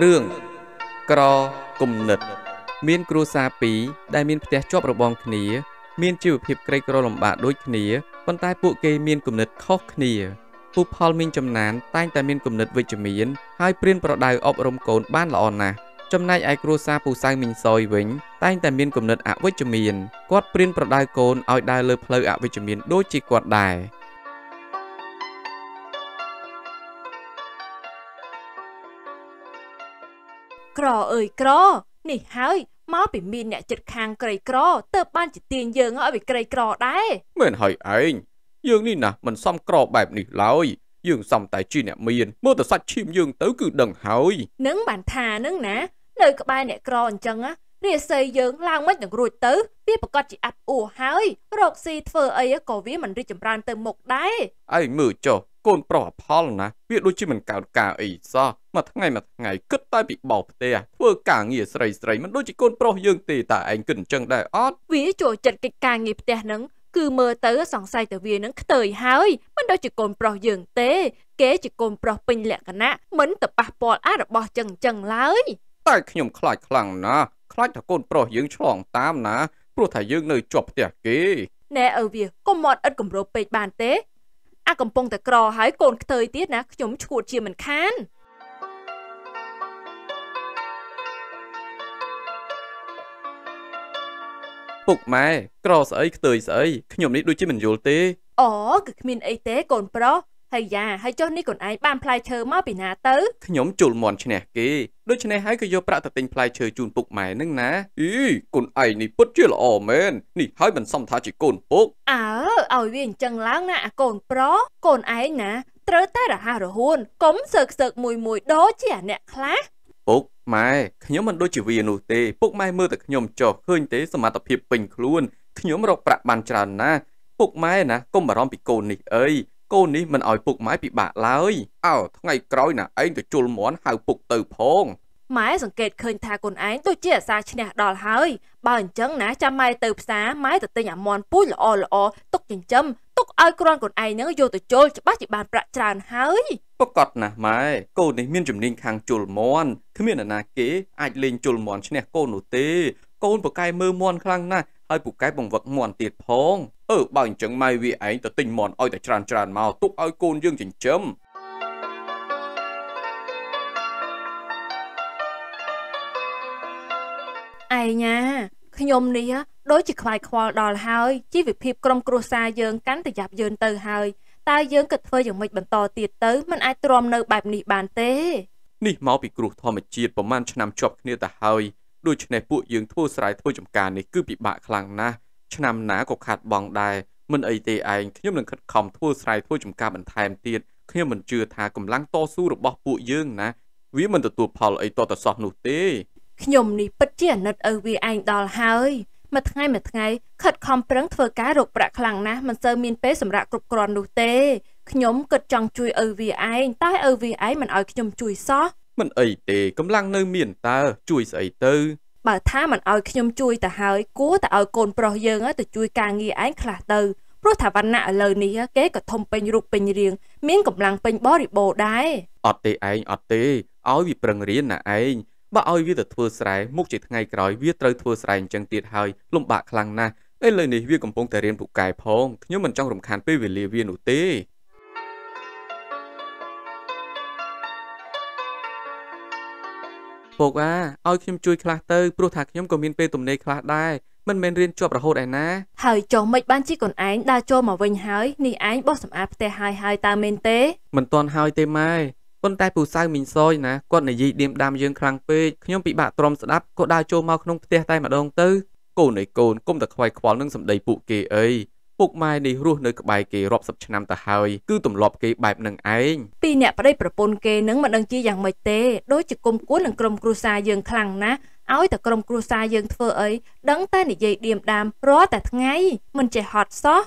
រឿងក្រគំនិតមាន គ្រួសារពីរដែលមានផ្ទះជាប់របង គ្នា មានជីវភាពក្រីក្រលំបាកដូចគ្នាប៉ុន្តែពួកគេមានគំនិតខុសគ្នាពូផលមានចំណានតែងតែមានគំនិតវិជ្ជមានហើយព្រៀនប្រដៅអប់រំកូនបានល្អណាស់ចំណែកឯគ្រួសារពូសៅមីងសយវិញតែងតែមានគំនិតអវិជ្ជមានគាត់ព្រៀនប្រដៅកូនឲ្យដើរលើផ្លូវអវិជ្ជមានដូចជាគាត់ដែរក្រអើយក្រនេះហើយមកពីមាន អ្នកចិត្តខាងក្រីក្រទៅបានជាទាញយើងឲ្យវាក្រីក្រដែរមែនហើយឯងយើងនេះណាមិនសមក្របែបនេះឡើយយើងសំតែជាអ្នកមានមើលតែសាច់ឈាមយើងទៅគឺដឹងហើយនឹងបានថានឹងណានៅក្បែរអ្នកក្រអញ្ចឹងណារាសីយើងឡើងមិននឹងរួចទៅវាប្រកាសជាអាប់អួរហើយ រកស៊ីធ្វើអីក៏វាមិនរីកចម្រើនទៅមុខដែរឯងមើលចុះកូនប្រុសផលណាស់វាដូចជាមិនកើតការអីសោះមួយថ្ងៃមួយថ្ងៃគិតតែពីបោផ្ទះធ្វើការងារស្រីស្រីមិនដូចជាកូនប្រុសយើងទេតែឯងគិតអញ្ចឹងដែរអត់វាចូលចិត្តកិច្ចការងារផ្ទះហ្នឹងគឺមើលទៅសង្ស័យតែវានឹងខ្ទើយហើយមិនដូចជាកូនប្រុសយើងទេ គេជាកូនប្រុសពេញលក្ខណៈមិនទៅប៉ះពាល់អារបស់ចឹងចឹងឡើយតែខ្ញុំខ្លាចខ្លាំងណាស់ខ្លាចថាកូនប្រុសយើងឆ្លងតាមណាព្រោះថាយើងនៅជាប់ផ្ទះគេណែអើវាកុំមកអត់គម្រោពេកបានទេអាកំពុងតែក្រហើយកូនខ្ទើយទៀតណាខ្ញុំឈួតជាមិនខានពុកម៉ែក្រស្អីខ្ទើយស្អីខ្ញុំនេះដូចជាមិនយល់ទេអូគឺគ្មាន អីទេកូនប្រុសហើយយ៉ាហើយចុះនេះកូនឯងបានផ្លែឈើមកពីណាទៅខ្ញុំជុលមន់ឈ្នះគេដូច្នេះហើយក៏យកប្រាក់ទៅទិញផ្លែឈើជូនពុកម៉ែនឹងណា អីកូនឯងនេះពិតជាល្អមែននេះហើយមិនសមថា ជាកូនពុកអើឲ្យវាអញ្ចឹងឡើងណាអាកូនប្រុសកូនឯងណាត្រូវតែរហ័សរហួនកុំសើកសើកមួយមួយដូចជាអ្នកខ្លះពុកម៉ែខ្ញុំមិនដូចជាវានោះទេពុកម៉ែមើលតែខ្ញុំចុះឃើញទេសមត្ថភាពពេញខ្លួនខ្ញុំរកប្រាក់បានច្រើនណាស់ពុកម៉ែណាកុំបារម្ភពីកូននេះអីកូននេះមិនឲ្យពុកម៉ែពិបាកឡើយអោថ្ងៃក្រោយណាឯងទៅជុលមន់ហៅពុកទៅផងម៉ែសង្កេតឃើញថាកូនឯងដូចជាអាសាឈ្នះដល់ហើយបើអញ្ចឹងណាចាំម៉ែទៅផ្សារម៉ែទៅទិញអាមន់ពូជល្អល្អទុកចិញ្ចឹមទុកឲ្យគ្រាន់កូនឯងនឹងយកទៅជុលច្បាស់ជាបានប្រាក់ច្រើនហើយប្រកបណាស់ម៉ែកូននេះ មានជំនាញខាងជុលមន់គ្មានអាណាគេអាចលេងជុលមន់ឈ្នះកូននោះទេកូនប្រកែមើលមន់ខ្លាំងណាស់ហើយពូកែបង្វឹកមន់ទៀតផងអឺបើអញ្ចឹងម៉ែវាឯងទៅទិញមន់ឲ្យតែច្រើនច្រើនមកទុកឲ្យកូនយើងចិញ្ចឹមឯងណាខ្ញុំនេះដូចជាខ្វាយខ្វល់ដល់ហើយជីវភាពក្រុមគ្រួសារយើងកាន់តែយ៉ាប់យ៉ឺនទៅហើយតើយើងក៏ធ្វើយ៉ាងម៉េចបន្តទៀតទៅมันអាចទ្រាំនៅបែបនេះបានទេនេះមកពីគ្រោះធម្មជាតិប្រហែលឆ្នាំជាប់គ្នាទៅហើយដូច្នេះពួកយើងធ្វើស្រែធ្វើចំការនេះគឺពិបាកខ្លាំងណាស់ឆ្នាំណាក៏ខាត់បងដែរមិនអីទេឯងខ្ញុំនឹងខិតខំធ្វើស្រែធ្វើចំការបន្ថែមទៀតខ្ញុំមិនជឿថាកម្លាំងតស៊ូរបស់ពួកយើងណាវាមិនទទួលផលអីតតសោះនោះទេខ្ញុំនេះពិតជាអាណិតឪវាឯងដល់ហើយមួយថ្ងៃមួយថ្ងៃខិតខំប្រឹងធ្វើការរកប្រាក់ខ្លាំងណាស់មិនសូវមានពេលសម្រាប់គ្រប់គ្រាន់នោះទេខ្ញុំគិតចង់ជួយឪវាឯងតែឪវាឯងមិនឲ្យខ្ញុំ ជួយសោះមិនអីទេកំឡាំងនៅមានតើជួយស្អីទៅបើថាមិនអោយខ្ញុំជួយទៅហើយគួរតែអោយកូនប្រុសយើងទៅជួយការងារឯងខ្លះទៅព្រោះថាវណ្ណៈឥឡូវនេះគេក៏ធំពេញរូបពេញរាងមានកម្លាំងពេញបរិបូរដែរអត់ទេឯងអត់ទេឲ្យវាប្រឹងរៀនណាឯងបើឲ្យវាទៅធ្វើស្រែមុខជាថ្ងៃក្រោយវាត្រូវធ្វើស្រែអញ្ចឹងទៀតហើយលំបាកខ្លាំងណាស់ឥឡូវនេះវាកំពុងតែរៀនពូកែផងខ្ញុំមិនចង់រំខានពេលវេលាវានោះទេពកអាឲ្យខ្ញុំជួយខ្លះទៅព្រោះថាខ្ញុំក៏មានពេលទំនេរខ្លះដែរមិនមែនរៀនជាប់រហូតឯណាហើយចុះមិនបានជីកូនឯងដើរចូលមកវិញហើយនេះឯងបោះសម្អាតផ្ទះហើយហើយតើមែនទេមិនទាន់ហើយទេម៉ែប៉ុន្តែពូសៅមីងសយណាគាត់និយាយដៀមដាមយើងខ្លាំងពេកខ្ញុំពិបាកទ្រាំស្ដាប់ក៏ដើរចូលមកក្នុងផ្ទះតែម្ដងទៅកូនអើយកូនកុំតែខ្វាយខ្វល់នឹងសម្ដីពួកគេអីពុកម៉ែនេះរស់នៅក្បែរគេរាប់សិបឆ្នាំទៅហើយគឺទម្លាប់គេបែបនឹងឯងពីអ្នកប្តីប្រពន្ធគេនឹងមិនដឹងជាយ៉ាងម៉េចទេដូចជាគុំគួននឹងក្រុមគ្រួសារយើងខ្លាំងណាស់ឲ្យតែក្រុមគ្រួសារយើងធ្វើអីដឹងតែនិយាយឌៀមដាមរាល់តែថ្ងៃមិនចេះហត់សោះ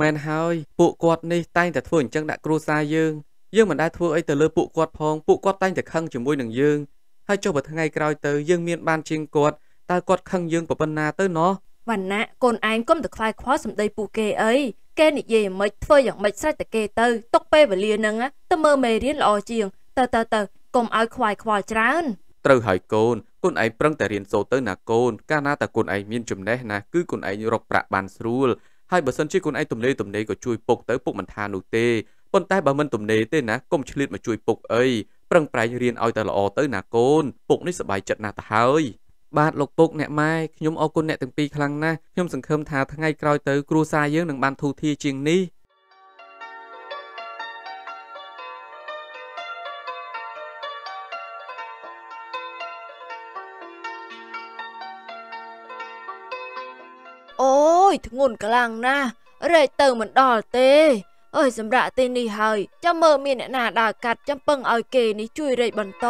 មែនហើយពួកគាត់នេះតែងតែធ្វើអញ្ចឹងដាក់គ្រួសារយើងយើងមិនដែលធ្វើអីទៅលើពួកគាត់ផងពួកគាត់តែងតែខឹងជាមួយនឹងយើងហើយចុះបើថ្ងៃក្រោយទៅយើងមានបានជាងគាត់តើគាត់ខឹងយើងប៉ុណ្ណាទៅណោះវណ្ណៈកូនឯងកុំតែខ្វាយខ្វល់សម្ដីពូគេអីគេនិយាយមិនធ្វើយ៉ាងម៉េចស្រេចតែគេទៅຕົកពេលវេលានឹងទៅមើលមេរៀនល្អជាងទៅទៅទៅកុំឲ្យខ្វាយខ្វល់ច្រើនត្រូវហើយកូនកូនឯងប្រឹងតែរៀនសូត្រទៅណាកូនកាលណាតែកូនឯងមានចំណេះណាគឺកូនឯងរកប្រាក់បានស្រួលហើយបើសិនជាកូនឯងទំនេរទំនេរក៏ជួយពុកទៅពុកមិនថានោះទេប៉ុន្តែបើមិនទំនេរទេណាកុំឆ្លៀតមកជួយពុកអីប្រឹងប្រែងរៀនឲ្យតែល្អទៅ ណាកូនពុកនេះសប្បាយចិត្តណាស់ទៅហើយបាទលោកពុកអ្នកម៉ែខ្ញុំអរគុណអ្នកទាំងពីរខ្លាំងណាស់ខ្ញុំសង្ឃឹមថាថ្ងៃក្រោយទៅ គ្រួសារយើងនឹងបានធូរធារជាងនេះអូយធ្ងន់ខ្លាំងណាស់រែកទៅមិនដល់ទេអើយសម្រាប់ទីនេះហើយចាំមើលមានអ្នកណាដើរកាត់ចាំពឹងឲ្យគេ នេះជួយរែកបន្ត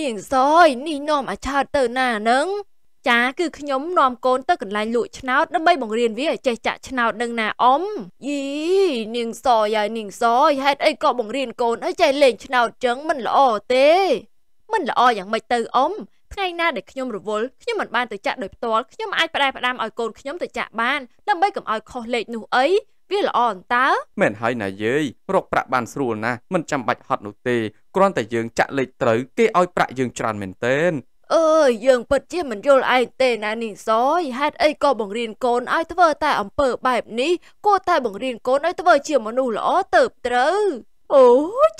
នាងសយនេះនាំអាឆើតទៅណានឹងចាគឺខ្ញុំនាំកូនទៅកន្លែងលក់ឆ្នោតដើម្បីបង្រៀនវាឲ្យចេះចាក់ឆ្នោតនឹងណាអ៊ំយីនាងសយហើយនាងសយហេតុអីក៏បង្រៀនកូនឲ្យចេះលេង ឆ្នោតចឹង មិនល្អទេ មិនល្អយ៉ាងម៉េចទៅអ៊ំថ្ងៃណាដែលខ្ញុំរវល់ខ្ញុំមិនបានទៅចាក់ដោយផ្ទាល់ខ្ញុំអាចផ្ដែផ្ដាំឲ្យកូនខ្ញុំទៅចាក់បានដើម្បីកុំឲ្យខុសលេខនោះអីវាល្អអន្តើមែនហើយណាយាយរកប្រាក់បានស្រួលណាស់មិនចាំបាច់ហត់នោះទេគ្រាន់តែយើងចាក់លេខត្រូវគេឲ្យប្រាក់យើងច្រើនមែនទែនអើយយើងពិតជាមិនយល់ឯងទេណានីសយហេតុអីក៏បង្រៀនកូនឲ្យធ្វើតែអំពើបែបនេះគួរតែបង្រៀនកូនឲ្យធ្វើជាមនុស្សល្អទៅត្រូវអូ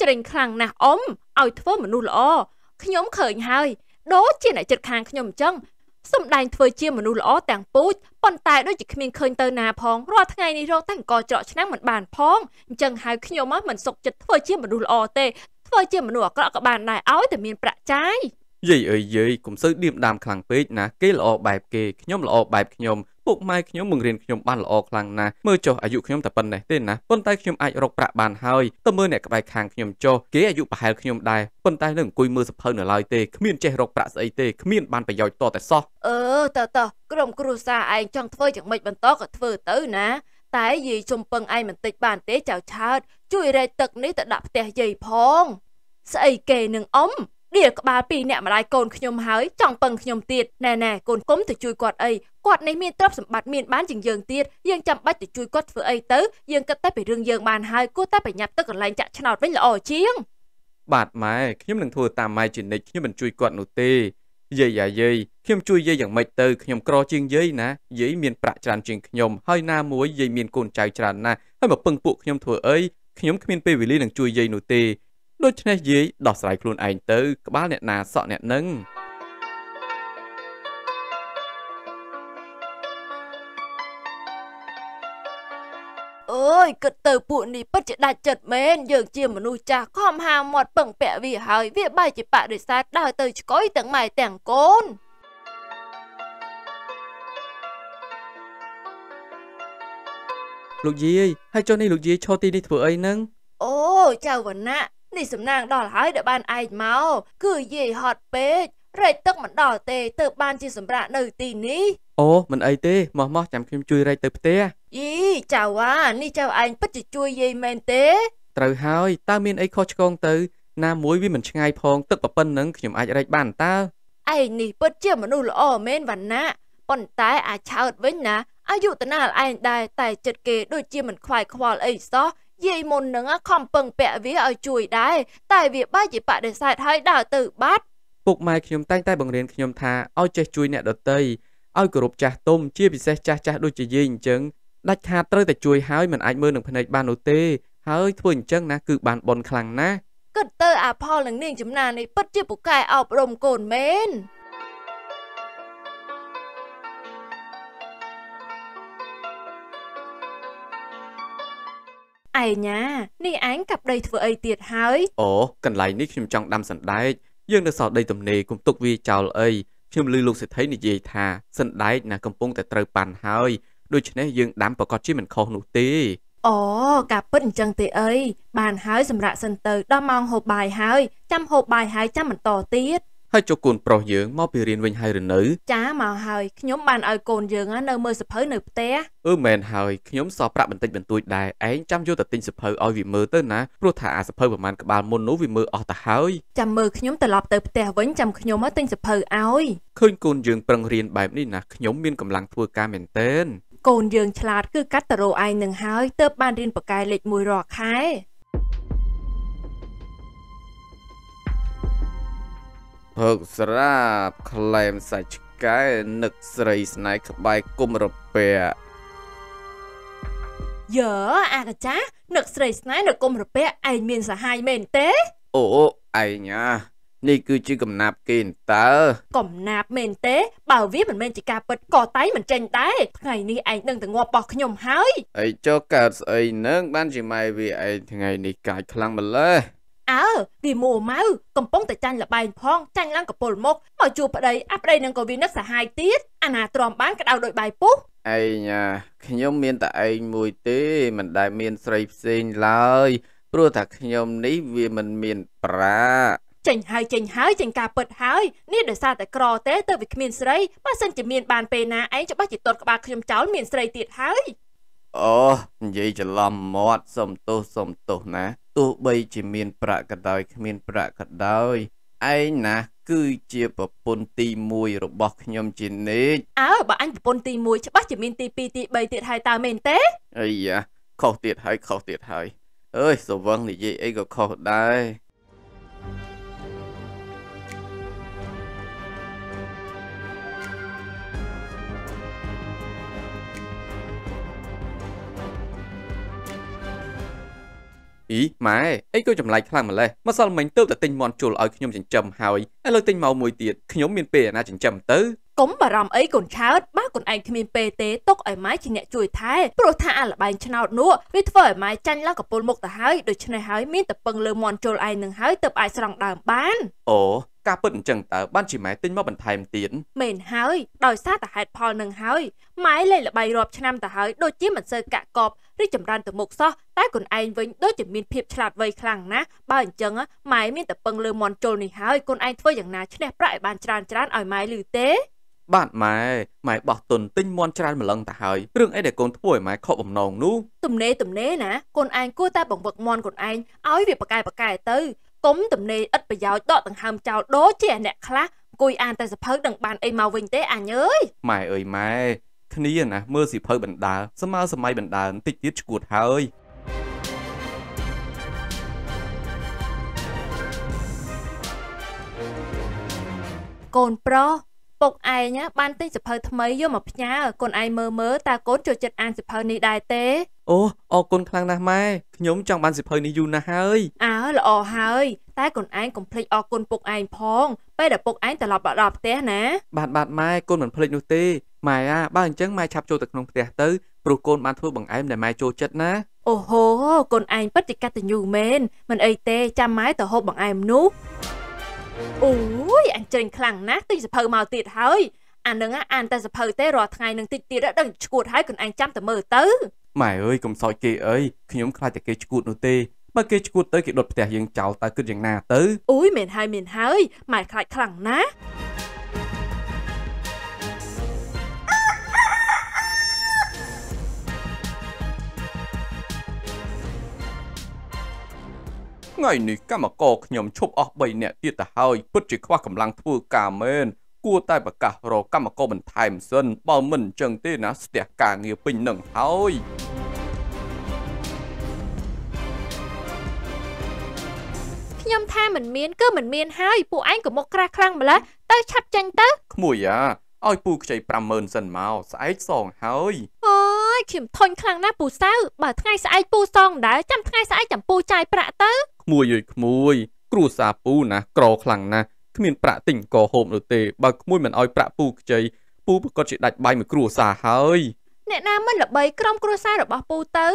ច្រេញខ្លាំងណាស់អ៊ំឲ្យធ្វើមនុស្សល្អខ្ញុំឃើញហើយដូចជាអ្នកចិត្តខាងខ្ញុំអញ្ចឹងសំដែងធ្វើជាមនុស្សល្អទាំងពូជប៉ុន្តែដូចជាគ្មានឃើញទៅណាផងរាល់ថ្ងៃនេះរកតែអង្គច្រកឆ្នាំមិនបានផងអញ្ចឹងហៅខ្ញុំមកមិនសុខចិត្តធ្វើជាមនុស្សល្អទេធ្វើជាមនុស្សអាក្រក់ក៏បានដែរឲ្យតែមានប្រាក់ចាយយាយអើយយាយកុំសូវឌៀមដាមខ្លាំងពេកណាគេល្អបែបគេខ្ញុំល្អបែបខ្ញុំពុកម៉ែខ្ញុំបង្រៀនខ្ញុំបានល្អខ្លាំងណាស់មើលចុះអាយុខ្ញុំតែប៉ុណ្ណេះទេណាប៉ុន្តែខ្ញុំអាចរកប្រាក់បានហើយតើមើលអ្នកក្បែរខាងខ្ញុំចុះគេអាយុប្រហែលខ្ញុំដែរប៉ុន្តែនៅអង្គុយមើលសភៅនៅឡើយទេគ្មានចេះរកប្រាក់ស្អីទេគ្មានបានប្រយោជន៍តតែសោះអឺតើតើក្រុមគ្រួសារឯងចង់ធ្វើយ៉ាងម៉េចបន្តក៏ធ្វើទៅណា តែយាយជំពឹងឯងមិនតិចបានទេចៅឆើតជួយរែកទឹកនេះទៅដាក់ផ្ទះយាយផងស្អីគេនឹងអ៊ំដៀលក្បាលពីអ្នកម្ដាយកូនខ្ញុំហើយចង់ពឹងខ្ញុំទៀតណែណែកូនគុំទៅជួយគាត់អីគាត់នេះមានទ្រព្យសម្បត្តិមានបានជាងយើងទៀតយើងចាំបាច់ទៅជួយគាត់ធ្វើអីទៅយើងគិតតែពីរឿងយើងបានហើយគួរតែប្រញាប់ទៅកន្លែងចាក់ឆ្នោតវិញល្អជាងបាទម៉ែខ្ញុំនឹងធ្វើតាមម៉ែជានិច្ចខ្ញុំមិនជួយគាត់នោះទេយាយអាយាយខ្ញុំជួយយាយយ៉ាងម៉េចទៅខ្ញុំក្រ ជាងយាយណាយាយមានប្រាក់ច្រើនជាងខ្ញុំហើយណាមួយយាយមានកូនចៅច្រើនណាស់ហើយមកពឹងពួកខ្ញុំធ្វើអីខ្ញុំគ្មានពេលវេលានឹងជួយយាយនោះទេដូច្នេះយាយដោះស្រាយខ្លួនឯងទៅក្បាលអ្នកណាសក់អ្នកនឹងអូយគិតទៅពួកនេះពិតជាដាច់ចិត្តមែនយើងជាមនុស្សចាស់ខំហាមាត់ពឹងពាក់វាហើយវាបែរជាបដិសេធដើរទៅឆ្កុយទាំងម៉ែទាំងកូនលោកយាយហើយចុះនេះលោកយាយឈរទីនេះធ្វើអីហ្នឹងអូចៅវណ្ណៈនេះសំណាងដល់ហើយដែលបានឯងមកគឺយាយហត់ពេករែកទឹកមិនដល់ទេទើបបានជាសម្រាប់នៅទីនេះ អូមិនអីទេម៉ោះម៉ោះចាំខ្ញុំជួយរែកទៅផ្ទះអីចៅវ៉ានេះចៅឯងពិតជាជួយយាយមែនទេត្រូវហើយតើមានអីខុសឆ្គងទៅ ណាមួយវាមិនឆ្ងាយផងទឹកប៉ុណ្ណឹងខ្ញុំអាចរែកបានតើឯងនេះពិតជាមនុស្សល្អមែនវណ្ណៈប៉ុន្តែអាចឆោតវិញណាអាយុតណាលឯងដែរតែចិត្តគេដូចជាមិនខ្វាយខ្វល់អីសោះយាយមុននឹងខំពឹងពាក់វាឲ្យជួយដែរតែវាបែរជាបដិសេធហើយដើរទៅបាត់ពុកម៉ែខ្ញុំតែងតែបង្រៀនខ្ញុំថាឲ្យចេះជួយអ្នកដទៃឲ្យគោរពចាស់ទុំជាពិសេសចាស់ចាស់ដូចជាយាយអញ្ចឹងដាច់ខាតត្រូវតែជួយហើយមិនអាចមើលនឹងភ្នែកបាននោះទេ ហើយធ្វើអញ្ចឹងណាគឺបានបនខ្លាំងណាស់គិតទៅអាផលនឹងនាងចំណានេះពិតជាពូកែអប់រំកូនមែនឯញានេះឯងកាប់ដីធ្វើអីទៀតហើយអូកន្លែងនេះខ្ញុំចង់ដាំសណ្ដែកយើងនៅសល់ដីទំនេរគុំទុកវាចោលអីខ្ញុំឮលោកសេដ្ឋីនិយាយថាសណ្ដែកណាកំពុងតែត្រូវប៉ាន់ហើយ ដូច្នេះយើងដាំប្រកាសជាមិនខុសនោះទេអូការពិតអញ្ចឹងទេអីបានហើយសម្រាប់សិនទៅដល់ម៉ោងហូបបាយហើយចាំហូបបាយហើយចាំបន្តទៀតហើយចុះកូនប្រុសយើងមកពីរៀនវិញហើយឬនៅចាមកហើយខ្ញុំបានឲ្យកូនយើងនៅមើលសភៅនៅផ្ទះអឺមែនហើយខ្ញុំសល់ប្រាក់បន្តិចបន្តួចដែរឯងចាំយកទៅទិញសភៅឲ្យវាមើលទៅណាព្រោះថាអាសភៅប្រហែលក្បាលមុននោះវាមើលអស់ទៅហើយចាំមើលខ្ញុំត្រឡប់ទៅផ្ទះវិញចាំខ្ញុំមកទិញសភៅឲ្យឃើញកូនយើងប្រឹងរៀនបែបនេះណាខ្ញុំមានកម្លាំងធ្វើការមែនទែនកូនយើងឆ្លាតគឺកាត់តរោឯងនឹងហើយទើបបានរៀនបកែលេខ1រាល់ខែភើកស្រាបក្លែមសាច់ឆ្កែនឹកស្រីស្នេហ៍ក្បែរគុំរពាក់យើអាកាចានឹកស្រីស្នេហ៍នៅគុំរពាក់ឯងមានសហាយមែនទេ អូអូឯងណានេះគឺជាកំណាប់គេតើកំណាប់មែនទេ បើវាមិនមែនជាការពិតក៏តែមិនចេញដែរថ្ងៃនេះឯងនឹងទៅងាប់បោះខ្ញុំហើយអីចុះកើតស្អីនឹងបានជាម៉ែវាឯងថ្ងៃនេះកាចខ្លាំងម្ល៉េះអើពីមូម៉ៅកំពុងតែចាញ់លបែងផងចាញ់ឡើងកពុលមុខមកជួបប្តីអាប្តីនឹងក៏វានឹកសាហាយទៀតអាណាទ្រាំបានក្តៅដោយបាយពុះឯងអាខ្ញុំមានតែឯងមួយទេមិនដែលមានស្រីផ្សេងឡើយ ព្រោះថាខ្ញុំនេះវាមិនមានប្រាចេញហើយចេញហើយចេញការពិតហើយនេះដោយសារតែក្រទេទៅវាគ្មានស្រីបើសិនជាមានបានពេលណាឯងច្បាស់ជាតតក្បាលខ្ញុំចោលមានស្រីទៀតហើយអូនិយាយច្រឡំមាត់សុំទោសសុំទោសណាទោះបីជាមានប្រាក់ក៏ដោយគ្មានប្រាក់ក៏ដោយឯងណាគឺជាប្រពន្ធទី1របស់ខ្ញុំជានិច្ចអើបើអញប្រពន្ធទី1ច្បាស់ជាមានទី2ទី3ទៀតហើយតើមែនទេអីយ៉ាខុសទៀតហើយខុសទៀតហើយអើយសវឹងនិយាយអីក៏ខុសដែរអ៊ីម៉ែអីក៏ចម្លែកខ្លាំងម្ល៉េះម្សិលមិញទៅតែទិញមន់ជុលឲ្យខ្ញុំចិញ្ចឹមហើយឥឡូវទិញមកមួយទៀតខ្ញុំមានពេលណាចិញ្ចឹមទៅកុំបារម្ភអីកូនឆើតបើកូនឯងគ្មានពេលទេទុកឲ្យម៉ែជាអ្នកជួយថែព្រោះថាអាលបែងឆ្នោតនោះវាធ្វើឲ្យម៉ែចាញ់ឡើងកពុលមុខទៅហើយដូច្នេះហើយមានតែពឹងលើមន់ជុលឯងនឹងហើយទើបអាចស្រង់ដើមបានអូការពិតអញ្ចឹងតើបានជាម៉ែទិញមកបន្ថែមទៀតមែនហើយដោយសារតែហេតុផលនឹងហើយម៉ែលេងល្បៃរាប់ឆ្នាំទៅហើយដូចជាមិនសូវកាក់កប់រីកចម្រើនទៅមុខសោះតែខ្លួនឯងវិញដូចជាមានភាពឆ្លាតវៃខ្លាំងណាស់បើអញ្ចឹងម៉ែមានតែពឹងលើមន់ជុលនេះហើយខ្លួនឯងធ្វើយ៉ាងណាឈ្នះប្រាក់ឲ្យបានច្រើនច្រើនឲ្យម៉ែឮទេបាទម៉ែម៉ែបោះទុនទិញមន់ច្រើនម្លឹងទៅហើយរឿងអីដែលកូនធ្វើឲ្យម៉ែខកបំណងនោះទំនេរទំនេរណាកូនឯងគួរតែបង្វឹកមន់ខ្លួនឯងឲ្យវាបកែបកែទៅកុំទំនេរឥតប្រយោជន៍ដកដង្ហើមចោលដូចជាអ្នកខ្លះអង្គុយអានតែសភៅនឹងបានអីមកវិញទេអញអើយម៉ែអើយម៉ែគ្នាណាមើលសិភៅបណ្ដាលស្មើសម័យបណ្ដាលបន្តិចទៀតឈួតហើយកូនប្រុសពុកឯងបានទិញសិភៅថ្មីយកមកផ្ញើកូនឯងមើលមើលតើកូនចូលចិត្តអានសិភៅនេះដែរទេអូអរគុណខ្លាំងណាស់ម៉ែខ្ញុំចង់បានសិភៅនេះយូរណាស់ហើយអើល្អហើយតែកូនឯងកុំភ្លេចអរគុណពុកឯងផង ពេលដែលពុកឯងត្រឡប់មកដល់ផ្ទះណាបាទបាទម៉ែកូនមិនភ្លេចនោះទេម៉ែអាបើអញ្ចឹងម៉ែឆាប់ចូលទៅក្នុងផ្ទះទៅព្រោះកូនបានធ្វើបង្អែមដែលម៉ែចូលចិត្តណាអូហូកូនឯងពិតជាកតញ្ញូមែនមិនអីទេចាំម៉ែទៅហូបបង្អែមនោះអូយអញ្ចឹងខ្លាំងណាស់ទិញសភៅមកទៀតហើយអានឹងអានតែសភៅទេរាល់ថ្ងៃនឹងតិចទៀតដឹងឈួតហើយកូនឯងចាំតែមើលទៅម៉ែអើយកុំសោចគេអីខ្ញុំខ្លាចតែគេឈួតនោះទេបើគេឈួតទៅគេដុតផ្ទះយើងចោលតើគិតយ៉ាងណាទៅអូយមែនហើយមែនហើយម៉ែខ្លាចខ្លាំងណាស់ថ្ងៃនេះកម្មករខ្ញុំឈប់អស់3នាក់ទៀតទៅហើយពិតជាខ្វះកម្លាំងធ្វើការមែនគួរតែប្រកាស រកកម្មករបន្ថែមសិនបើមិនអញ្ចឹងទេ ណាស្ទះការងារពេញនឹងហើយខ្ញុំថាមិនមានគឺមិនមានហើយពួកឯងក៏មកក្រាស់ខ្លាំងម្ល៉េះទៅឆាប់ចាញ់ទៅក្មួយអាឲ្យពូខ្ចី50000សិនមកស្អែកសងហើយអូយខ្ញុំធុញខ្លាំងណាស់ពូសៅបើថ្ងៃស្អែកពូសងដែរចាំថ្ងៃស្អែកចាំពូចាយប្រាក់ទៅក្មួយយយក្មួយ គ្រួសារពូណាក្រខ្លាំងណាស់គ្មានប្រាក់ទិញក៏ហូបនោះទេបើក្មួយមិនឲ្យប្រាក់ពូខ្ចីពូប្រកាសជាដាច់បាយមួយគ្រួសារហើយ អ្នកណាមិនល្បីក្រុមគ្រួសាររបស់ពូទៅ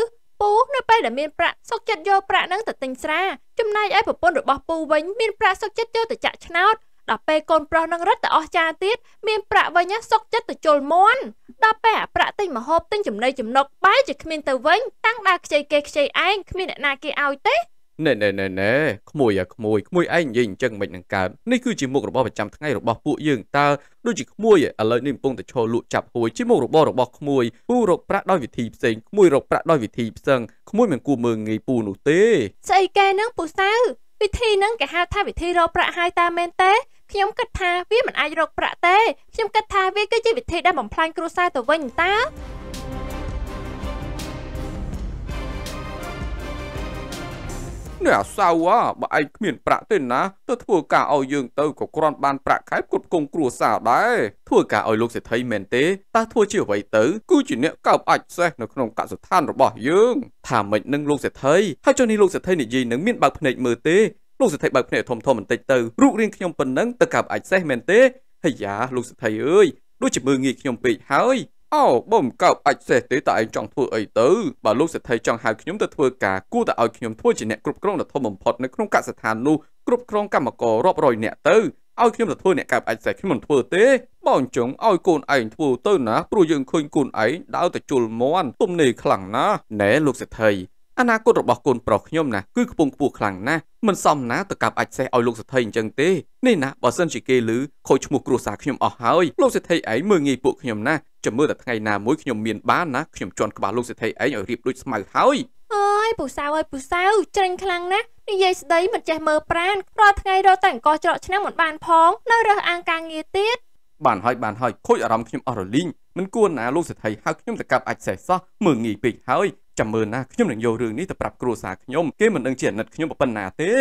ពូនៅពេលដែលមានប្រាក់សុកចិត្តយកប្រាក់នឹងទៅទិញស្រាចំណែកឯប្រពន្ធរបស់ពូវិញមានប្រាក់សុកចិត្តយកទៅចាក់ឆ្នោតដល់ពេលកូនប្រុសនឹងរត់ទៅអស់ចាទៀតមានប្រាក់វិញសុកចិត្តទៅជុលមន់ដល់ពេលអាប្រាក់ទិញម្ហូបទិញចំណីចំណុកបែរជាគ្មានទៅវិញ តាំងដើរខ្ចីគេខ្ចីឯងគ្មានអ្នកណាគេឲ្យទេណែណែណែណែក្មួយអាក្មួយក្មួយឯងនិយាយអញ្ចឹងមិននឹងកើតនេះគឺជាមុខរបរប្រចាំថ្ងៃរបស់ពួកយើងតើដូចជាក្មួយឥឡូវនេះកំពុងតែឈរលក់ចាប់ហួយជាមុខរបររបស់ក្មួយពូរកប្រាក់ដោយវិធីផ្សេងក្មួយរកប្រាក់ដោយវិធីផ្សេងក្មួយមិនគួរមើងងាយពូនោះទេស្អីកែនឹងពូសៅវិធីនឹងគេហៅថាវិធីរកប្រាក់ហើយតាមែនទេ ខ្ញុំគិតថាវាមិនអាចរកប្រាក់ទេខ្ញុំគិតថាវាគឺជាវិធីដែលបំផ្លាញគ្រួសារទៅវិញតាអ្នកអាសាវបើឯងគ្មានប្រាក់ទេណាទៅធ្វើការឲ្យយើងទៅក៏គ្រាន់បានប្រាក់ខែគ្រប់គងគ្រួសារដែរធ្វើការឲ្យលោកសេដ្ឋីមែនទេតើធ្វើជាអ្វីទៅគឺជាអ្នកកោបអាចសេះនៅក្នុងកសិដ្ឋានរបស់យើងថាមិននឹងលោកសេដ្ឋីហើយចុះនេះលោកសេដ្ឋីនិយាយនឹងមានបើកភ្នែកមើលទេលោកសេដ្ឋីបើកភ្នែកធំធំបន្តិចទៅរូបរាងខ្ញុំប៉ុណ្ណឹងទៅកោបអាចសេះមែនទេហើយយ៉ាលោកសេដ្ឋីអើយដូចជាមើងងាយខ្ញុំពេកហើយអូបើមិនកើបអាចសេះទេតើឯងចង់ធ្វើអីទៅបើលោកសេដ្ឋីចង់ហៅខ្ញុំទៅធ្វើការគួរតែឲ្យខ្ញុំធ្វើជាអ្នកគ្រប់គ្រងដ៏ធំបំផុតនៅក្នុងកសិដ្ឋាននោះគ្រប់គ្រងកម្មកររាប់រយនាក់ទៅឲ្យខ្ញុំទៅធ្វើអ្នកកើបអាចសេះខ្ញុំមិនធ្វើទេបងចង់ឲ្យកូនឯងធ្វើទៅណាព្រោះយើងឃើញកូនឯងដើរទៅជុលមន់ទំនេរខ្លាំងណាស់ណែលោកសេដ្ឋីអនាគតរបស់កូនប្រុសខ្ញុំណាគឺខ្ពង់ខ្ពស់ខ្លាំងណាស់មិនសមណាទៅកាប់អាចសេះឲ្យលោកសេដ្ឋីអញ្ចឹងទេនេះណាបើសិនជាគេឮខូចឈ្មោះគ្រួសារខ្ញុំអស់ហើយលោកសេដ្ឋីឯងមើងងាយពួកខ្ញុំណាចាំមើលតែថ្ងៃណាមួយខ្ញុំមានបានណាខ្ញុំជន់ក្បាលលោកសេដ្ឋីឯងឲ្យរៀបដូចស្មៅហើយអើយពូសៅអើយពូសៅច្រិញខ្លាំងណាស់និយាយស្ដីមិនចេះមើលប្រានរាល់ថ្ងៃរត់តែអង្គច្រកឆ្នាំមិនបានផងនៅរើសអាងការងារទៀតបានហើយបានហើយខូចអារម្មណ៍ខ្ញុំអស់រលីងមិនគួរណាលោកសេដ្ឋីហៅខ្ញុំទៅកាប់អាចសេះសោះមើងងាយពេកហើយចាំមើលណាខ្ញុំនឹងយករឿងនេះទៅប្រាប់គ្រួសារខ្ញុំគេមិនដឹងជាអាណិតខ្ញុំប៉ុណ្ណាទេ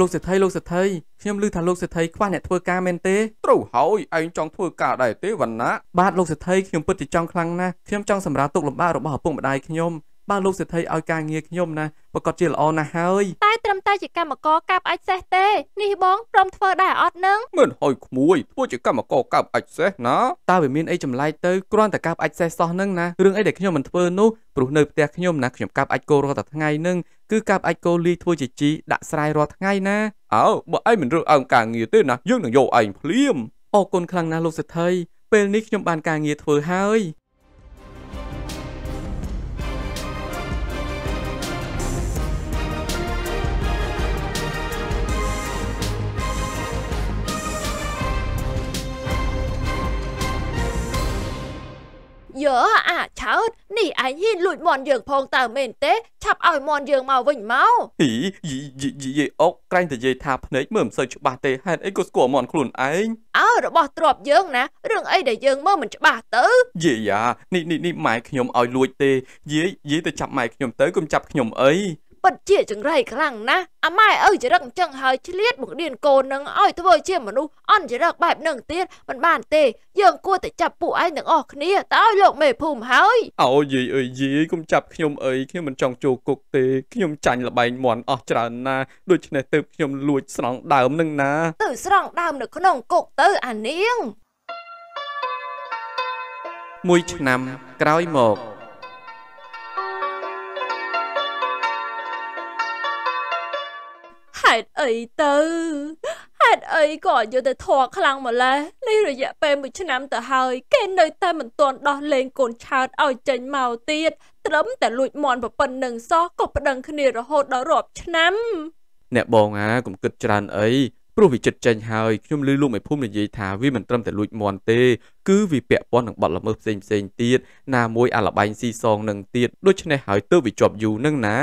លោកសេដ្ឋីលោកសេដ្ឋីខ្ញុំឮថាលោកសេដ្ឋីខ្វះអ្នកធ្វើការមែនទេត្រូវហើយឯងចង់ធ្វើការដែរទេវណ្ណាបាទលោកសេដ្ឋីខ្ញុំពិតជាចង់ខ្លាំងណាស់ខ្ញុំចង់សម្រាលទុកលំបាករបស់ឪពុកម្ដាយខ្ញុំបើលោកសេដ្ឋីឲ្យការងារខ្ញុំណាប្រកាសជាល្អណាស់ហើយតែត្រឹមតែជាកម្មករកាប់អាចសេះទេនេះបងព្រមធ្វើដែរអត់នឹងមិនហុយក្មួយធ្វើជាកម្មករកាប់អាចសេះណាតើវាមានអីចម្លែកទៅគ្រាន់តែកាប់អាចសេះសោះនឹងណារឿងអីដែលខ្ញុំមិនធ្វើនោះព្រោះនៅផ្ទះខ្ញុំណាខ្ញុំកាប់អាចគោរាល់តែថ្ងៃនឹងគឺកាប់អាចគោលីធ្វើជាជីដាក់ស្រែរាល់ថ្ងៃណាអើបើឯងមិនរើសអើងការងារទេណាយើងនឹងយកឯងភ្លាមអរគុណខ្លាំងណាស់លោកសេដ្ឋីពេលនេះខ្ញុំបានការងារធ្វើហើយយើអាឆោតនេះឯងហ៊ានលួចមន់យើងផងតើមែនទេឆាប់ឲ្យមន់យើងមកវិញមកហ៊ីយីអុកក្រែងតែនិយាយថាភ្នែកមើលមិនសូវច្បាស់ទេហេតុអីក៏ស្គាល់មន់ខ្លួនឯងអើរបស់ទ្របយើងណារឿងអីដែលយើងមើលមិនច្បាស់ទៅ យាយយ៉ានេះនេះនេះម៉ែខ្ញុំឲ្យលួចទេ យាយយាយទៅចាប់ម៉ែខ្ញុំទៅកុំចាប់ខ្ញុំអីពិតជាចង្រៃខ្លាំងណាស់អាម៉ែអើចរិតអញ្ចឹងហើយឆ្លៀតបង្រៀនកូននឹងឲ្យធ្វើជាមនុស្សអន់ចរិតបែបនឹងទៀតមិនបានទេ យើងគួរតែចាប់ពួកឯងទាំងអស់គ្នាតើឲ្យលោកមេភូមិហើយអូយាយអើយយាយកុំចាប់ខ្ញុំអីខ្ញុំមិនចង់ចូលគុកទេខ្ញុំចាញ់លបែងមន់អស់ច្រើនណាស់ដូច្នេះទើបខ្ញុំលួចស្រង់ដើមនឹងណាទៅស្រង់ដើមនៅក្នុងគុកទៅអានាងមួយឆ្នាំក្រោយមកេតុអីទៅហេតុអីក៏អយុធធម៌ខ្លាំងម្ល៉េះនេះរយៈពេល1ឆ្នាំទៅហើយគេនៅតែមិនទាន់ដោះលែងកូនឆើតឲ្យចេញមកទៀតត្រឹមតែលួចមន់ប្រពន្ធនឹងសោះក៏ប្តឹងគ្នារហូតដល់រាប់ឆ្នាំអ្នកបងអាកុំគិតច្រើនអីព្រោះវិចិត្រចេញហើយខ្ញុំលឺលោកមេភូមិនិយាយថាវាមិនត្រឹមតែលួចមន់ទេ គឺវាពាក់ព័ន្ធនឹងបទល្មើសផ្សេងផ្សេងទៀតណាមួយអាលបែងស៊ីសងនឹងទៀតដូច្នេះហើយទើបវាជាប់យូរនឹងណា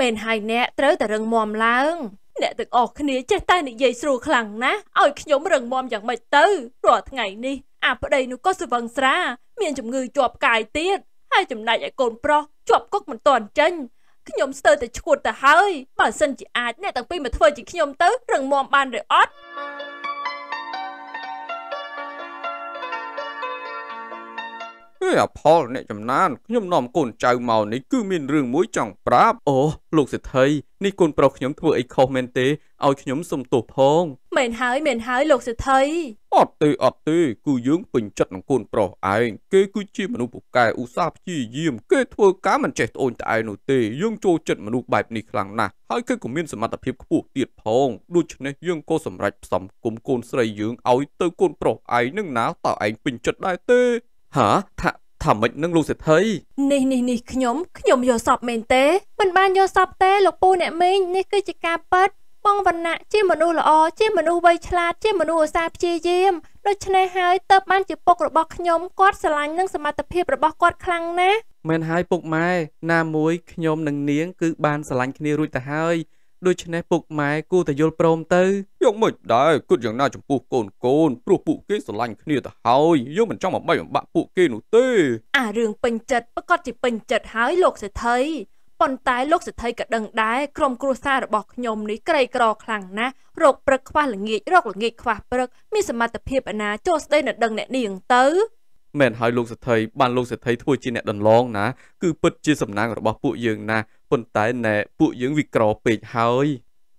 មែនហើយអ្នកត្រូវតែរឹងមាំឡើងអ្នកទាំងអស់គ្នាចេះតែនិយាយស្រួលខ្លាំងណាស់ឲ្យខ្ញុំរឹងមាំយ៉ាងម៉េចទៅរាល់ថ្ងៃនេះអាប្តីនោះក៏សវឹងស្រា មានជំងឺជាប់កាយទៀតហើយចំណែកឯកូនប្រុសជាប់គុកមិនទាន់ចេញខ្ញុំស្ទើរតែឈួតទៅហើយបើសិនជាអាចអ្នកទាំងពីរមកធ្វើជាខ្ញុំទៅ រឹងមាំបានឬអត់អេអផលអ្នកចំណានខ្ញុំនាំកូនចៅមកនេះគឺមានរឿងមួយចង់ប្រាប់អូលោកសេដ្ឋីនេះកូនប្រុសខ្ញុំធ្វើអីខុសមែនទេឲ្យខ្ញុំសុំទោសផង មែនហើយមែនហើយលោកសេដ្ឋីអត់ទេអត់ទេ គឺយើងពេញចិត្តនឹងកូនប្រុសឯងគេគឺជាមនុស្សពូកែឧស្សាហ៍ព្យាយាមគេធ្វើការមិនចេះត្អូញត្អែនោះទេយើងចូលចិត្តមនុស្សបែបនេះខ្លាំងណាស់ហើយគេក៏មានសមត្ថភាពខ្ពស់ទៀតផងដូច្នេះយើងក៏សម្រេចផ្សំគុំកូនស្រីយើងឲ្យទៅកូនប្រុសឯងនឹងណាតើឯងពេញចិត្តដែរទេហ៎ថាថាមិននឹងលោកសេដ្ឋីនេះនេះនេះខ្ញុំខ្ញុំយកសពមែនទេមិនបានយកសពទេលោកពូ អ្នកមីងនេះគឺជាការប៉ັດបងវណ្ណៈជាមនុស្សល្អជាមនុស្សវៃឆ្លាតជាមនុស្សឧស្សាហ៍ព្យាយាមដូច្នេះហើយតើបបានជាពុករបស់ខ្ញុំគាត់ស្រឡាញ់នឹងសមត្ថភាពរបស់គាត់ខ្លាំងណាស់មែនហើយពុកម៉ែណាមួយខ្ញុំនិងនាងគឺបានស្រឡាញ់គ្នារួចទៅហើយដូច្នេះពុកម៉ែគួរតែយល់ព្រមទៅយកមិនដែរគិតយ៉ាងណាចំពោះកូនកូនព្រោះពួកគេស្រឡាញ់គ្នាទៅហើយយើងមិនចង់បំបីបំបាក់ពួកគេនោះទេអារឿងពេញចិត្តប្រកាសជាពេញចិត្តហើយលោកសេដ្ឋីប៉ុន្តែលោកសេដ្ឋីក៏ដឹងដែរក្រុមគ្រួសាររបស់ខ្ញុំនេះក្រីក្រខ្លាំងណាស់រោគព្រឹកខ្វះល្ងាចរោគល្ងាចខ្វះព្រឹកមានសមត្ថភាពអាណាចូលស្ដីនៅដឹងអ្នកនាងទៅមែនហើយលោកសេដ្ឋីបានលោកសេដ្ឋីធ្វើជាអ្នកដន្លងណាគឺពិតជាសំណាងរបស់ពួកយើងណាប៉ុន្តែណែពួកយើងវាក្រពេកហើយ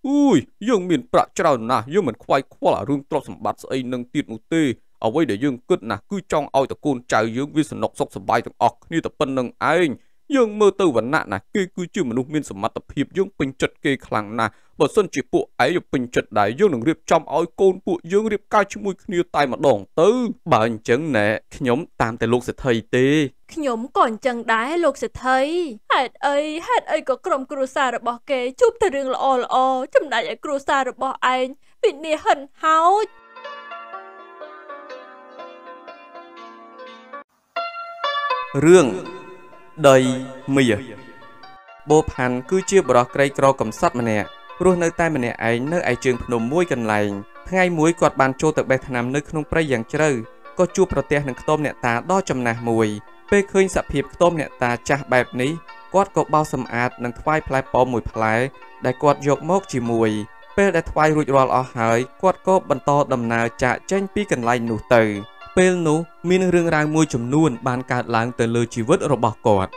អូយយើងមានប្រាក់ច្រើនណាស់យើងមិនខ្វាយខ្វល់អារឿងទ្រព្យសម្បត្តិស្អីនឹងទៀតនោះទេអ្វីដែលយើងគិតណាស់គឺចង់ឲ្យតកូនចៅយើងវាសំណុកសុខសប្បាយទាំងអស់គ្នាទៅប៉ុណ្្នឹងឯងយើងមើលទៅវណ្ណៈណាគេគឺជាមនុស្សមានសមត្ថភាពយើងពេញចិត្តគេខ្លាំងណាស់បើសិនជាពួកឯងពេញចិត្តដែរយើងនឹងរៀបចំឲ្យកូនពួកយើងរៀបការជាមួយគ្នាតែម្ដងទៅបើអញ្ចឹងណែខ្ញុំតាមតែលោកសេដ្ឋីទេខ្ញុំក៏អញ្ចឹងដែរលោកសេដ្ឋីហេតុអីហេតុអីក៏ក្រុមគ្រួសាររបស់គេជួបតែរឿងល្អល្អចំណែកឯគ្រួសាររបស់ឯងវិនាហិនហោចរឿងដីមាសបូផាន់គឺជាបរោះក្រីក្រកំសត់ម្នាក់រស់នៅតែម្នាក់ឯងនៅឯជើងភ្នំមួយកន្លែងថ្ងៃមួយគាត់បានចូលទៅបេះថ្នាំនៅក្នុងព្រៃយ៉ាងជ្រៅក៏ជួបប្រទះនឹងខ្ទមអ្នកតាដ៏ចំណាស់មួយ ពេលឃើញសភាពខ្ទមអ្នកតាចាស់បែបនេះគាត់ក៏បោសសម្អាតនិងថ្វាយផ្លែប៉ោមមួយផ្លែដែលគាត់យកមកជាមួយ ពេលដែលថ្វាយរួចរាល់អស់ហើយគាត់ក៏បន្តដំណើរចាកចេញពីកន្លែងនោះទៅ ពេលនោះមានរឿងរ៉ាវមួយចំនួនបានកើតឡើងទៅលើជីវិតរបស់គាត់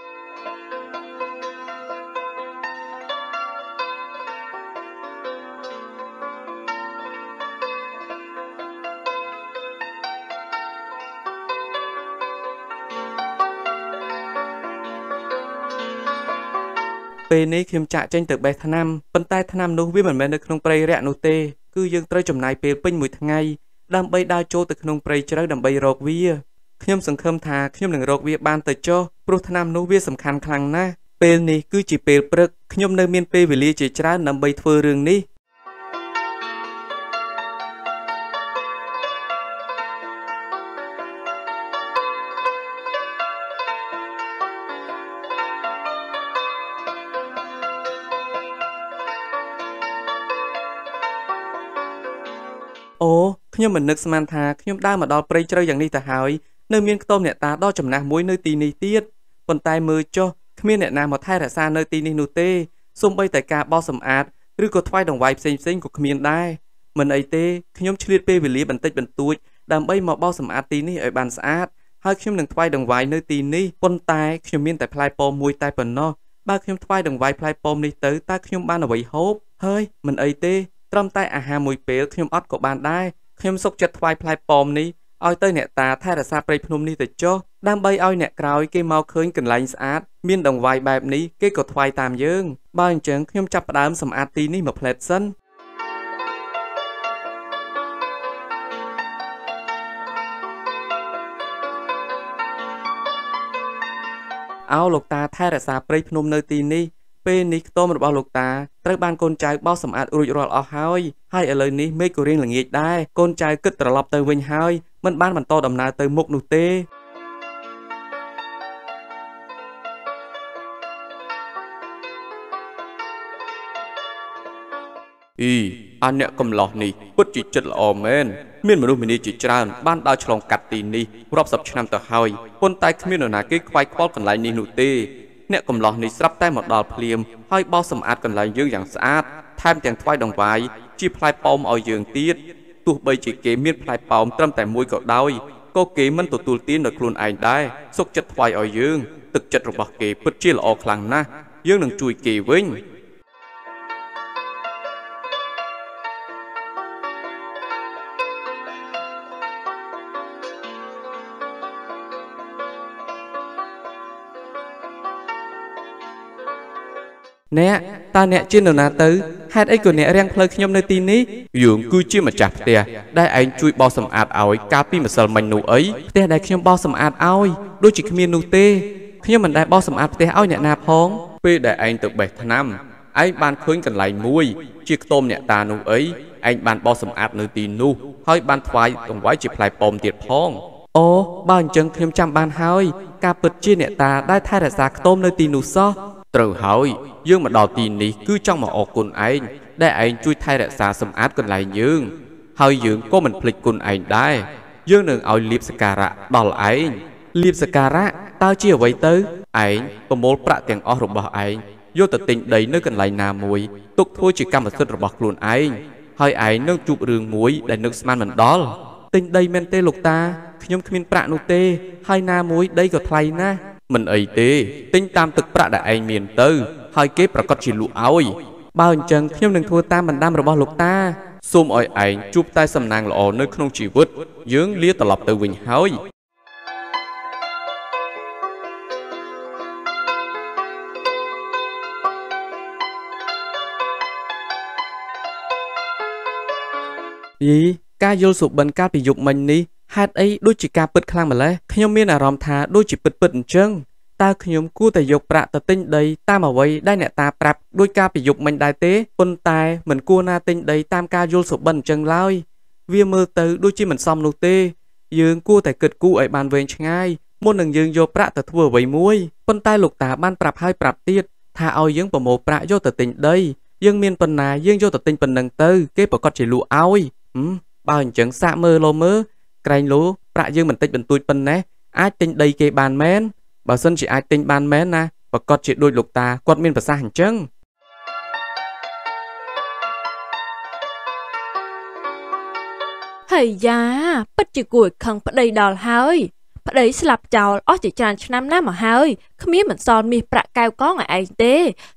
ពេលនេះខ្ញុំចាក់ចេញទៅបេះថ្នាំប៉ុន្តែថ្នាំនោះវាមិនមែននៅក្នុងព្រៃរាក់នោះទេគឺយើងត្រូវចំណាយពេលពេញមួយថ្ងៃដើម្បីដើរចូលទៅក្នុងព្រៃជ្រៅដើម្បីរកវាខ្ញុំសង្ឃឹមថាខ្ញុំនឹងរកវាបានទៅចុះព្រោះថ្នាំនោះវាសំខាន់ខ្លាំងណាស់ពេលនេះគឺជាពេលព្រឹកខ្ញុំនៅមានពេលវេលាជាច្រើនដើម្បីធ្វើរឿងនេះខ្ញុំមិននឹកស្មានថាខ្ញុំដើរមកដល់ព្រៃជ្រៅយ៉ាងនេះទៅហើយនៅមានខ្ទមអ្នកតាដ៏ចំណាស់មួយនៅទីនេះទៀតប៉ុន្តែមើលចុះគ្មានអ្នកណាមកថែរក្សានៅទីនេះនោះទេសូម្បីតែការបោសសម្អាតឬក៏ថ្វាយដង្វាយផ្សេងផ្សេងក៏គ្មានដែរមិនអីទេខ្ញុំឆ្លៀតពេលវេលាបន្តិចបន្តួចដើម្បីមកបោសសម្អាតទីនេះឲ្យបានស្អាតហើយខ្ញុំនឹងថ្វាយដង្វាយនៅទីនេះប៉ុន្តែខ្ញុំមានតែផ្លែប៉ោមមួយតែប៉ុណ្ណោះបើខ្ញុំថ្វាយដង្វាយផ្លែប៉ោមនេះទៅតើខ្ញុំបានអ្វីហូបហើយមិនអីទេត្រឹមតែអាហារមួយពេលខ្ញុំអត់ក៏បានដែរខ្ញុំសុកចិត្តថ្វាយផ្លែប៉ោមនេះឲ្យទៅអ្នកតាថែរក្សាព្រៃភ្នំនេះទៅចុះដើម្បីឲ្យអ្នកក្រោយគេមកឃើញកន្លែងស្អាតមានដងវាយបែបនេះគេក៏ថ្វាយតាមយើង បើអញ្ចឹងខ្ញុំចាប់ផ្ដើមសម្អាតទីនេះមួយផ្លែតសិនឲ្យលោកតាថែរក្សាព្រៃភ្នំនៅទីនេះពេលនេះខ្ទមរបស់លោកតាត្រូវបានកូនចៅបោសសម្អាតរួចរាល់អស់ហើយហើយឥឡូវនេះមេឃក៏រៀងល្ងាចដែរកូនចៅគិតត្រឡប់ទៅវិញហើយមិនបានបន្តដំណើរទៅមុខនោះទេអ៊ីអាអ្នកកំឡោះនេះពិតជាចិត្តល្អមែនមានមនុស្សម្នាជាច្រើនបានដើរឆ្លងកាត់ទីនេះរាប់សិបឆ្នាំទៅហើយប៉ុន្តែគ្មាននរណាគេខ្វាយខ្វល់កន្លែងនេះនោះទេអ្នកកំឡោះនេះស្រាប់តែមកដល់ភ្លាមហើយបោសសម្អាតកន្លែងយើងយ៉ាងស្អាតថែមទាំងថ្វាយដង្វាយជាផ្លែប៉ោមឲ្យយើងទៀតទោះបីជាគេមានផ្លែប៉ោមត្រឹមតែមួយក៏ដោយក៏គេមិនទទួលទានដោយខ្លួនឯងដែរសុខចិត្តថ្វាយឲ្យយើងទឹកចិត្តរបស់គេ ពិតជាល្អខ្លាំងណាស់យើងនឹងជួយគេវិញអ្នកតើអ្នកជានរណាទៅហេតុអីក៏អ្នករាំងផ្លូវខ្ញុំនៅទីនេះយើងគឺជាម្ចាស់ផ្ទះដែលឯងជួយបោសសម្អាតឲ្យកាលពីម្សិលមិញនោះអីផ្ទះដែលខ្ញុំបោសសម្អាតឲ្យដូចជាគ្មាននោះទេខ្ញុំមិនដែលបោសសម្អាតផ្ទះឲ្យអ្នកណាផង ពេលដែលឯងទៅបេះថ្នាំឯងបានឃើញកន្លែងមួយ ជាខ្ទមអ្នកតានោះអីឯងបានបោសសម្អាតនៅទីនោះហើយបានថ្វាយតង្វាយជាផ្លែប៉ោមទៀតផង អូបើអញ្ចឹងខ្ញុំចាំបានហើយការពិតជាអ្នកតាដែលថែរក្សាខ្ទមនៅទីនោះសោះត្រូវហើយយើងមកដល់ទីនេះគឺចង់មកអរគុណឯងដែលឯងជួយថែរក្សាសម្អាតកន្លែងយើងហើយយើងក៏មិនភ្លេចគុណឯងដែរយើងនឹងឲ្យលៀបសការៈដល់ឯងលៀបសការៈតើជាអ្វីទៅឯងប្រមូលប្រាក់ទាំងអស់របស់ឯងយកទៅទិញដីនៅកន្លែងណាមួយទុកធ្វើជាកម្មសិទ្ធិរបស់ខ្លួនឯងហើយឯងនឹងជួបរឿងមួយដែលនឹកស្មានមិនដល់ទិញដីមែនទេលោកតាខ្ញុំគ្មានប្រាក់នោះទេហើយណាមួយដីក៏ថ្លៃណាស់មិនអីទេទិញតាម ទឹកប្រាក់ដែលឯងមានទៅ ហើយគេប្រកាសជាលក់ឲ្យបើអញ្ចឹងខ្ញុំនឹងធ្វើតាមបណ្ដាំរបស់លោកតាសូមឲ្យឯងជួបតែសំណាងល្អនៅក្នុងជីវិតយើងលាត្រឡប់ទៅវិញហើយយីការយល់សុបិនកាលពីយប់មិញនេះហេតុអីដូចជាការពិតខ្លាំងម្ល៉េះខ្ញុំមានអារម្មណ៍ថាដូចជាពិតពិតអញ្ចឹងតើខ្ញុំគួរតែយកប្រាក់ទៅទិញដីតាមអ្វីដែលអ្នកតាប្រាប់ដោយការប្រយុទ្ធមិញដែរទេប៉ុន្តែមិនគួរណាទិញដីតាមការយល់សុបិនអញ្ចឹងឡើយវាមើលទៅដូចជាមិនសមនោះទេ យើងគួរតែគិតគូរឲ្យបានវែងឆ្ងាយមុននឹងយើងយកប្រាក់ទៅធ្វើអ្វីមួយប៉ុន្តែលោកតាបានប្រាប់ហើយប្រាប់ទៀតថាឲ្យយើងប្រមូលប្រាក់យកទៅទិញដីយើងមានប៉ុណ្ណាយើងយកទៅទិញប៉ុណ្ណឹងទៅ គេប្រកាសជាលក់ឲ្យហឹមបើអញ្ចឹងសាកមើលលោមើលក្រែងលូប្រាក់យើងបន្តិចបន្តួចប៉ុណ្ណេះអាចទិញដីគេបានមែនបើសិនជាអាចទិញបានមែនណាប្រកាសជាដូចលោកតាគាត់មានប្រសាសន៍អញ្ចឹងហើយយ៉ាពិតជាគួរខឹងប្តីដល់ហើយ ប្តីស្លាប់ចោលអស់ជាច្រើនឆ្នាំណាស់មកហើយគ្មានមិនសល់មាសប្រាក់កែវកងឲ្យឯងទេ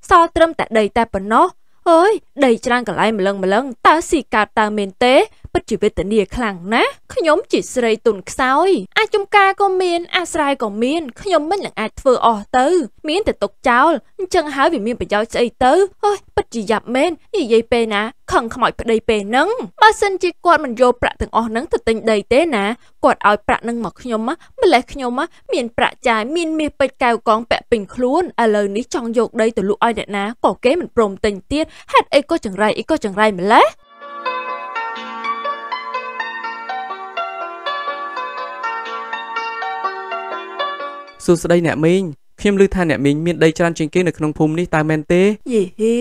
សល់ត្រឹមតែដី តែប៉ុណ្ណោះអើយដីច្រើនកន្លែងម្លឹងម្លឹងតើស៊ីកើតតើមានទេពិតជាវេទនាខ្លាំងណាស់ខ្ញុំជាស្រីទុនខ្សោយអាចចំការក៏មាន អាស្រ័យក៏មាន ខ្ញុំមិននឹងអាចធ្វើអស់ទៅ មានតែទុកចោលអញ្ចឹងហើយវាមានប្រយោជន៍ស្អីទៅអូយពិតជាយ៉ាប់មែននិយាយពេលណាខឹងខ្មោចប្តីពេលហ្នឹងបើសិនជាគាត់មិនយកប្រាក់ទាំងអស់ហ្នឹងទៅទិញដីទេណាគាត់ឲ្យប្រាក់ហ្នឹងមកខ្ញុំម្លេះខ្ញុំមានប្រាក់ចាយមានមាសពេជ្រកែវកងពាក់ពេញខ្លួនឥឡូវនេះចង់យកដីទៅលក់ឲ្យអ្នកណាក៏គេមិនព្រមទិញទៀតហេតុអីក៏ចង្រៃអីក៏ចង្រៃម្លេះសួស្ដីអ្នកមីងខ្ញុំឮថាអ្នកមីងមានដីច្រើនជាងគេនៅក្នុងភូមិនេះតើមែនទេយីហី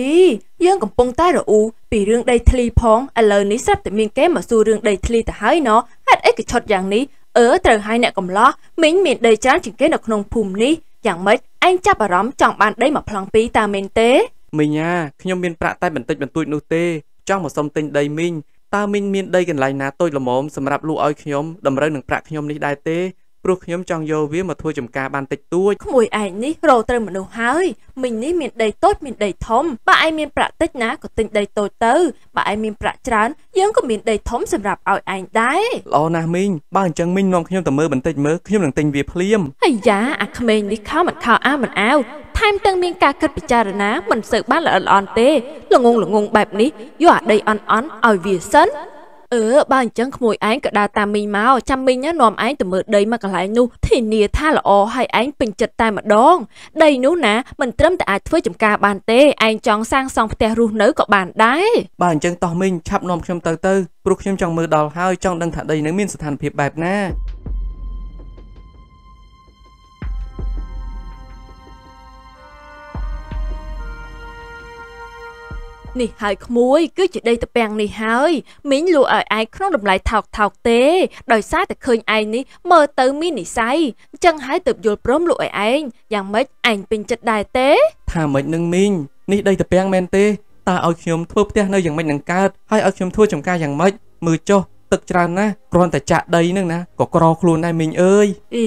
យើងកំពុងតែរអ៊ូពីរឿងដីធ្លីផងឥឡូវនេះស្រាប់តែមានគេមកសួររឿងដីធ្លីទៅហើយណោះហេតុអីក៏ឆុតយ៉ាងនេះអឺត្រូវឲ្យអ្នកកំឡោះមីងមានដីច្រើនជាងគេនៅក្នុងភូមិនេះយ៉ាងម៉េចឯងចាប់អារម្មណ៍ចង់បានដីមកប្លង់ពីតើមែនទេមីងអាខ្ញុំមានប្រាក់តែបន្តិចបន្តួចនោះទេចង់មកសុំទិញដីមីងតើមីងមានដីកន្លែងណាតូចល្មមសម្រាប់លក់ឲ្យខ្ញុំតម្រូវនឹងប្រាក់ខ្ញុំនេះដែរទេព្រោះខ្ញុំចង់យកវាមកធ្វើចំការបានតិចតួចក្មួយឯងនេះរោត្រូវមនុស្សហើយមីងនេះមានដីតូចមានដីធំបើឯងមានប្រាក់តិចណាក៏ទិញដីតូចទៅបើឯងមានប្រាក់ច្រើនយើងក៏មានដីធំសម្រាប់ឲ្យឯងដែរល្អណាស់មីងបើអញ្ចឹងមីងនាំខ្ញុំទៅមើលបន្តិចមើលខ្ញុំនឹងទិញវាភ្លាមអាយ៉ាអាក្មេងនេះខំមិនខោអាមិនអាវថែមទាំងមានការគិតពិចារណាមិនសូវបានល្អិតល្អន់ទេល្ងងល្ងងបែបនេះយកអាដីអន់អន់ឲ្យវាសិនអឺបើអញ្ចឹងក្មួយឯងក៏ដើរតាមមីងមកចាំមីងនាំឯងទៅមើលដីមកកន្លែងនោះធានាថាល្អហើយឯងពេញចិត្តតែម្ដង ដីនោះណាមិនត្រឹមតែអាចធ្វើចំការបានទេឯងចង់សាងសង់ផ្ទះរស់នៅក៏បានដែរបើអញ្ចឹងតោះមីងឆាប់នាំខ្ញុំទៅទៅព្រោះខ្ញុំចង់មើលដល់ហើយចង់ដឹងថាដីនឹងមានស្ថានភាពបែបណានេះហើយក្មួយគឺជាដីតាពាំងនេះហើយមីងលក់ឲ្យឯងក្នុងតម្លៃថោកថោកទេ ដោយសារតែឃើញឯងនេះមើលទៅមាននិស័យអញ្ចឹងហើយទើបយល់ព្រមលក់ឲ្យឯងយ៉ាងម៉េចឯងពេញចិត្តដែរទេថាម៉េចនឹងមីងនេះដីតាពាំងមែនទេតើឲ្យខ្ញុំធ្វើផ្ទះនៅយ៉ាងម៉េចនឹងកើតហើយឲ្យខ្ញុំធ្វើចំការយ៉ាងម៉េចមើលចុះទឹកច្រើនណាស់គ្រាន់តែចាក់ដីនឹងណាក៏ក្រខ្លួនដែរមីងអើយអី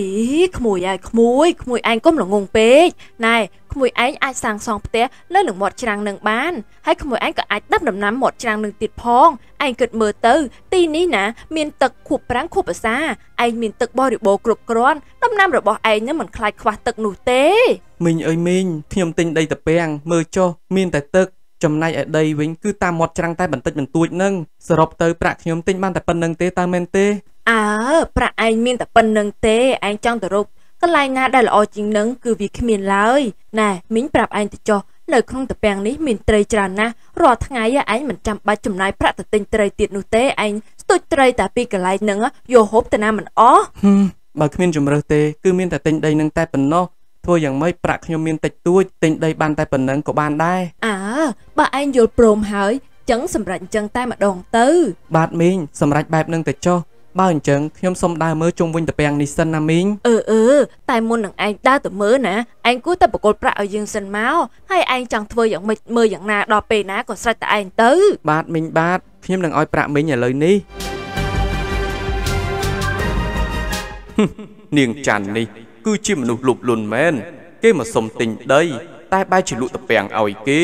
ក្មួយហើយក្មួយក្មួយឯងកុំល្ងងពេកណែក្មួយឯងអាចសាងសង់ផ្ទះលើនឹងមាត់ច្រាំងនឹងបានហើយក្មួយឯងក៏អាចដាំដំណាំមាត់ច្រាំងនឹងទៀតផងឯងគិតមើលទៅ ទីនេះណា មានទឹកខួបប្រាំងខួបភាសាឯងមានទឹកបរិបូរគ្រប់គ្រាន់ដំណាំរបស់ឯងនឹងមិនខ្លាចខ្វះទឹកនោះទេមីងអើយមីងខ្ញុំទិញដីតាពាំងមើលចុះមានតែទឹកចំណែកឯដីវិញគឺតាមមាត់ច្រាំងតែបន្តិចបន្តួចនឹងសរុបទៅប្រាក់ខ្ញុំទិញបានតែប៉ុណ្្នឹងទេតើមែនទេអើប្រាក់ឯងមានតែប៉ុណ្្នឹងទេឯងចង់ទៅរកកន្លែងណាដែលល្អជាងនឹងគឺវាគ្មានឡើយណែមីងប្រាប់ឯងទៅចុះនៅក្នុងតពាំងនេះមានត្រីច្រើនណាស់រាល់ថ្ងៃឯងមិនចាំបាច់ចំណាយប្រាក់ទៅទិញត្រីទៀតនោះទេឯងស្ទូចត្រីតែពីកន្លែងហ្នឹងយកហូបទៅណាមិនអស់បើគ្មានជំរើសទេគឺមានតែទិញដីនឹងតែប៉ុណ្ណោះធ្វើយ៉ាងម៉េចប្រាក់ខ្ញុំមានតិចតួចទិញដីបានតែប៉ុណ្ណឹងក៏បានដែរអើបើឯងយល់ព្រមហើយចឹងសម្រាប់អញ្ចឹងតែម្ដងទៅបាទមីងសម្រាប់បែបនឹងទៅចុះបើអញ្ចឹងខ្ញុំសុំដើរមើលជុំវិញតពាំងនេះសិនណាមីងអឺអឺតែមុននឹងឯងដើរទៅមើលណាឯងគួរតែបកគលប្រាក់ឲ្យយើងសិនមកហើយឯងចង់ធ្វើយ៉ាងម៉េចមើលយ៉ាងណាដល់ពេលណាក៏ស្រេចតែឯងទៅបាទមីងបាទខ្ញុំនឹងឲ្យប្រាក់មីងឥឡូវនេះនាងច័ន្ទនេះគឺជាមនុស្សលោភលន់មែនគេមកសុំទិញដីតែបែរជាលក់ត្រពាំងឲ្យគេ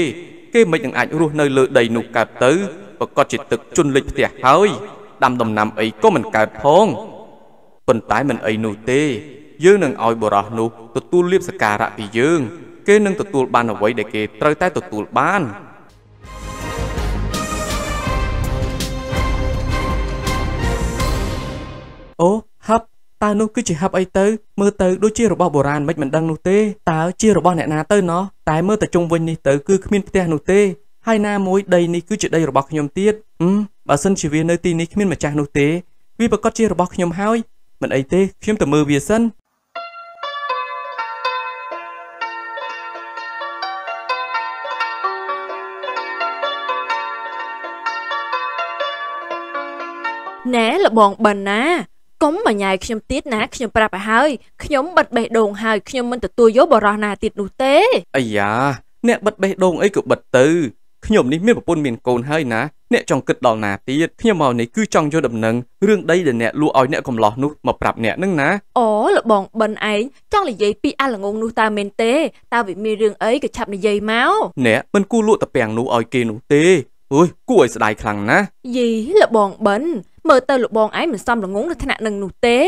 គេមិននឹងអាចរស់នៅលើដីនោះកើតទៅប្រកាសជាទឹកជន់លិចផ្ទះហើយ ដាំដំណាំអីក៏មិនកើតផងប៉ុន្តែមិនអីនោះទេ យើងនឹងឲ្យបរោះនោះទទួលលៀបសការៈពីយើង គេនឹងទទួលបានអ្វីដែលគេត្រូវតែទទួលបានអូតើនោះគឺជាហັບអីទៅមើលទៅដូចជារបស់បុរាណមិនមិនដឹងនោះទេតើជារបស់អ្នកណាទៅណោះតែមើលតែជុំវិញនេះទៅគឺគ្មានផ្ទះនោះទេហើយណាមួយដីនេះគឺជាដីរបស់ខ្ញុំទៀតហឹមបើសិនជាវានៅទីនេះគ្មានម្ចាស់នោះទេវាប្រកាសជារបស់ខ្ញុំហើយមិនអីទេខ្ញុំទៅមើលវាសិនណែលបងបិនណាកុំបញ្ញាយខ្ញុំទៀតណាខ្ញុំប្រាប់ឲ្យហើយខ្ញុំបិទបេះដូងហើយខ្ញុំមិនទទួលយកបរោះណាទៀតនោះទេអាយ៉ាអ្នកបិទបេះដូងអីក៏បិទទៅខ្ញុំនេះមានប្រពន្ធមានកូនហើយណាអ្នកចង់គិតដល់ណាទៀតខ្ញុំមកនេះគឺចង់យកដំណឹងរឿងដីដែលអ្នកលក់ឲ្យអ្នកកំឡោះនោះមកប្រាប់អ្នកនឹងណាអូលបងបិនឯងចង់និយាយពីអាល្ងងនោះតើមែនទេតើវាមានរឿងអីក៏ឆាប់និយាយមកអ្នកមិនគួរលក់តាពាំងនោះឲ្យគេនោះទេអុយគួរឲ្យស្ដាយខ្លាំងណាយីលបងបិនមើលទៅលបងឯងមិនសមល្ងងនៅថ្នាក់នឹងនោះទេ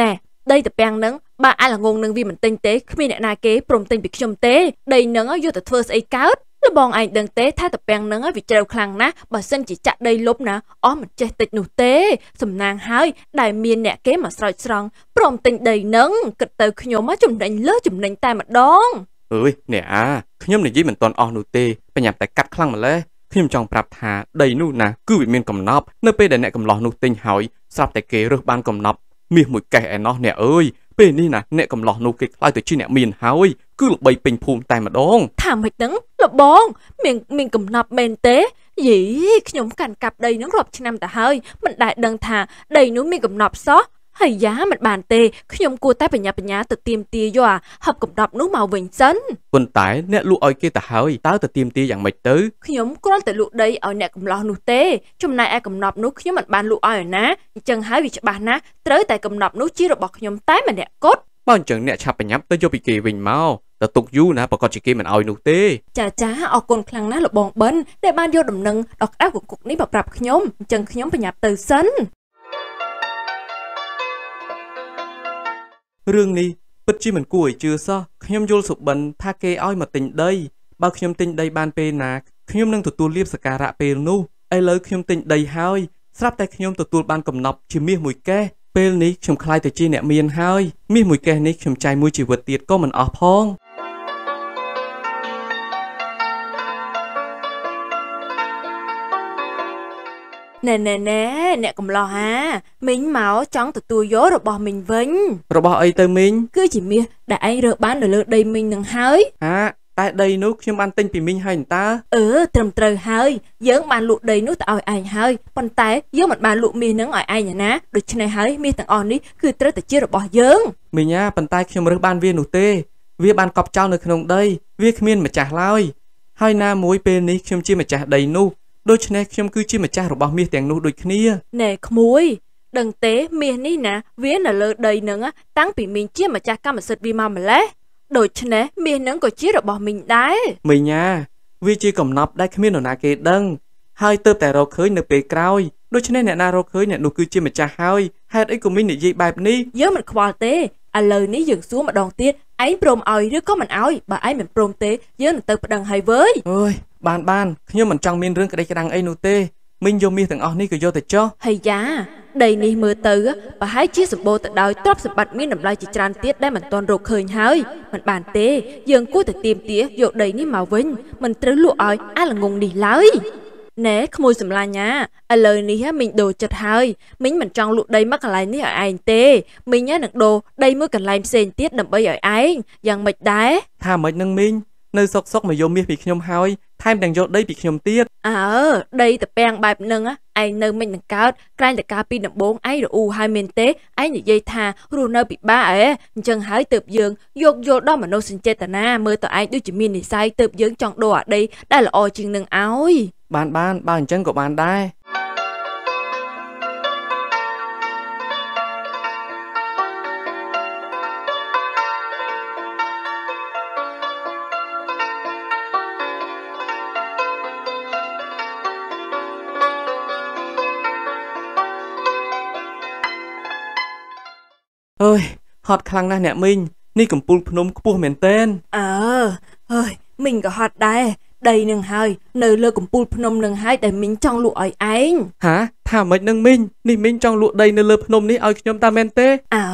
ណែដីតាពាំងនឹងបើអាល្ងងនឹងវាមិនទិញទេគ្មានអ្នកណាគេព្រមទិញពីខ្ញុំទេ ដីនឹងយកទៅធ្វើស្អីកើតលបងឯងដឹងទេថាតាពាំងនឹងវាជ្រៅខ្លាំងណាស់បើសិនជាចាក់ដីលុបណាអស់មិនចេះតិចនោះទេ សំណាងហើយដែលមានអ្នកគេមកស្រោចស្រង់ព្រមទិញដីនឹងគិតទៅខ្ញុំចំណេញលើចំណេញតែម្ដងអើយអ្នកអាខ្ញុំនិយាយមិនទាន់អស់នោះទេប្រញាប់តែកាត់ខ្លាំងម្លេះខ្ញុំចង់ប្រាប់ថាដីនោះណាគឺវាមានកំណប់នៅពេលដែលអ្នកកំឡោះនោះទិញហើយស្រាប់តែគេរើសបានកំណប់មាសមួយកេះឯណោះអ្នកអើយពេលនេះណាអ្នកកំឡោះនោះគេខ្លាចទៅជាអ្នកមានហើយគឺល្បីពេញភូមិតែម្ដងថាមិនដឹងលបងមានមានកំណប់មែនទេយីខ្ញុំកាន់កាប់ដីនឹងរាប់ឆ្នាំទៅហើយមិនដែលដឹងថាដីនោះមានកំណប់សោះហើយយ៉ាមិនបានទេខ្ញុំគួរតែបញ្ញាបញ្ញាទៅទៀមទាយកអាហឹបកំដប់នោះមកវិញសិនប៉ុន្តែអ្នកលក់ឲ្យគេទៅហើយតើទៅទៀមទាយ៉ាងម៉េចទៅខ្ញុំគ្រាន់តែលក់ដីឲ្យអ្នកកំឡោះនោះទេចំណែកឯកំណប់នោះខ្ញុំមិនបានលក់ឲ្យណាអញ្ចឹងហើយវាច្បាស់ណាស់ត្រូវតែកំណប់នោះជារបស់ខ្ញុំតែម្នាក់គត់បើអញ្ចឹងអ្នកឆាប់បញ្ញាប់ទៅយកពីគេវិញមកទៅទុកយូរណាប្រកាសជាគេមិនអោយនោះទេចាចាអរគុណខ្លាំងណាស់លោកបងបិនដែលបានយកដំណឹងដល់ក្តៅកគុកនេះមកប្រាប់ខ្ញុំអញ្ចឹងខ្ញុំបញ្ញាប់ទៅសិនរឿងនេះពិតជាមិនគួរឲ្យជឿសោះខ្ញុំយល់សុបិនថាគេឲ្យមកទិញដីបើខ្ញុំទិញដីបានពេលណាខ្ញុំនឹងទទួលលៀបសការៈពេលនោះឥឡូវខ្ញុំទិញដីហើយស្រាប់តែខ្ញុំទទួលបានកំណប់ជាមាសមួយកេះពេលនេះខ្ញុំខ្លាយទៅជាអ្នកមានហើយមាសមួយកេះនេះខ្ញុំចាយមួយជីវិតទៀតក៏មិនអស់ផងណែណែណែអ្នកកំឡោះហាមីងមកចង់ទទួលយករបស់មីងវិញរបស់អីទៅមីងគឺជាមាសដែលឯងរើបាននៅលើដីមីងនឹងហើយហាតែដីនោះខ្ញុំបានទិញពីមីងហើយតើអឺត្រឹមត្រូវហើយយើងបានលក់ដីនោះទៅឲ្យឯងហើយប៉ុន្តែយើងមិនបានលក់មាសនឹងឲ្យឯងណាដូច្នេះហើយមាសទាំងអស់នេះគឺត្រូវតែជារបស់យើងមីងណាប៉ុន្តែខ្ញុំរើសបានវានោះទេ វាបានកប់ចោលនៅក្នុងដីវាគ្មានម្ចាស់ឡើយហើយណាមួយពេលនេះខ្ញុំជាម្ចាស់ដីនោះដូច្នេះខ្ញុំគឺជាម្ចាស់របស់មាសទាំងនោះដូចគ្នាណែក្មួយដឹងទេមាសនេះណាវានៅលើដីនឹងតាំងពីមីងជាម្ចាស់កម្មសិទ្ធិវាមកម្លេះដូច្នេះមាសនឹងក៏ជារបស់មីងដែរមីងណាវាជាកំណប់ដែលគ្មាននរណាគេដឹងហើយទៅតែរកឃើញនៅពេលក្រោយដូច្នេះអ្នកណារកឃើញអ្នកនោះគឺជាម្ចាស់ហើយហេតុអីក៏មីងនិយាយបែបនេះយើងមិនខ្វល់ទេឥឡូវនេះយើងសួរម្ដងទៀតឯងព្រមឲ្យឬក៏មិនឲ្យបើឯងមិនព្រមទេយើងនឹងទៅប្តឹងហើយវើយអើយបានបានខ្ញុំមិនចង់មានរឿងក្តីក្តាំងអីនោះទេមីងយកមាសទាំងអស់នេះក៏យកទៅចោះហើយយ៉ាដីនេះមើលទៅប្រហែលជាសម្បូរទៅដោយទ្រព្យសម្បត្តិមានតម្លៃជាច្រើនទៀតដែលមិនទាន់រកឃើញហើយមិនបានទេយើងគួរតែទៀមទាយកដីនេះមកវិញមិនត្រូវលក់ឲ្យអាល្ងងនេះឡើយណែក្មួយសម្លាញ់ណាឥឡូវនេះមីងដូរចិត្តហើយមីងមិនចង់លក់ដីមកកន្លែងនេះឲ្យឯងទេមីងនឹងដូរដីមួយកន្លែងផ្សេងទៀតដើម្បីឲ្យឯងយ៉ាងម៉េចដែរថាម៉េចនឹងមីងនៅសុកសុកមកយកមាសពីខ្ញុំហើយថែមទាំងយកដីពីខ្ញុំទៀតអើដីតាពាំងបែបហ្នឹងឯងនៅមិននឹងកើតក្រែងតែការពីដំបងឯងរអ៊ូហើយមានទេឯងនិយាយថារស់នៅពិបាកអេអញ្ចឹងហើយទៅយើងយកយល់ដល់មនោសញ្ចេតនាមើលទៅឯងដូចជាមាននិស័យទៅយើងចង់ដូរអាដីដែលល្អជាងនឹងឲ្យបានបានបើអញ្ចឹងក៏បានដែរអើយហត់ខ្លាំងណាស់អ្នកមីងនេះកំពូលភ្នំខ្ពស់មែនតើអើអើយមីងក៏ហត់ដែរដីនឹងហើយនៅលើកំពូលភ្នំនឹងហើយដែលមីងចង់លក់ឲ្យឯងហាថាមិននឹងមីងនេះមីងចង់លក់ដីនៅលើភ្នំនេះឲ្យខ្ញុំតាមែនទេអើ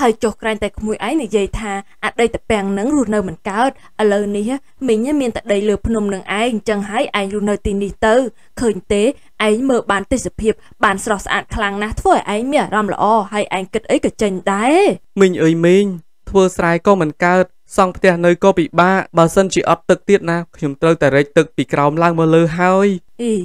ហើយចុះក្រែងតែក្មួយឯងនិយាយថាអាដីតាពាំងនឹងរស់នៅមិនកើតឥឡូវនេះមីងមានតែដីលើភ្នំនឹងឯងចឹងហើយឯងរស់នៅទីនេះទៅឃើញទេឯងមើលបានទេសភាពបានស្រស់ស្អាតខ្លាំងណាស់ធ្វើឲ្យឯងមានអារម្មណ៍ល្អហើយឯងគិតអីក៏ចេញដែរមីងអើយមីងធ្វើស្រែក៏មិនកើតសង់ផ្ទះនៅក៏ពិបាកបើសិនជាអត់ទឹកទៀតណាខ្ញុំត្រូវតែរែកទឹកពីក្រោមឡើងមកលើហើយអី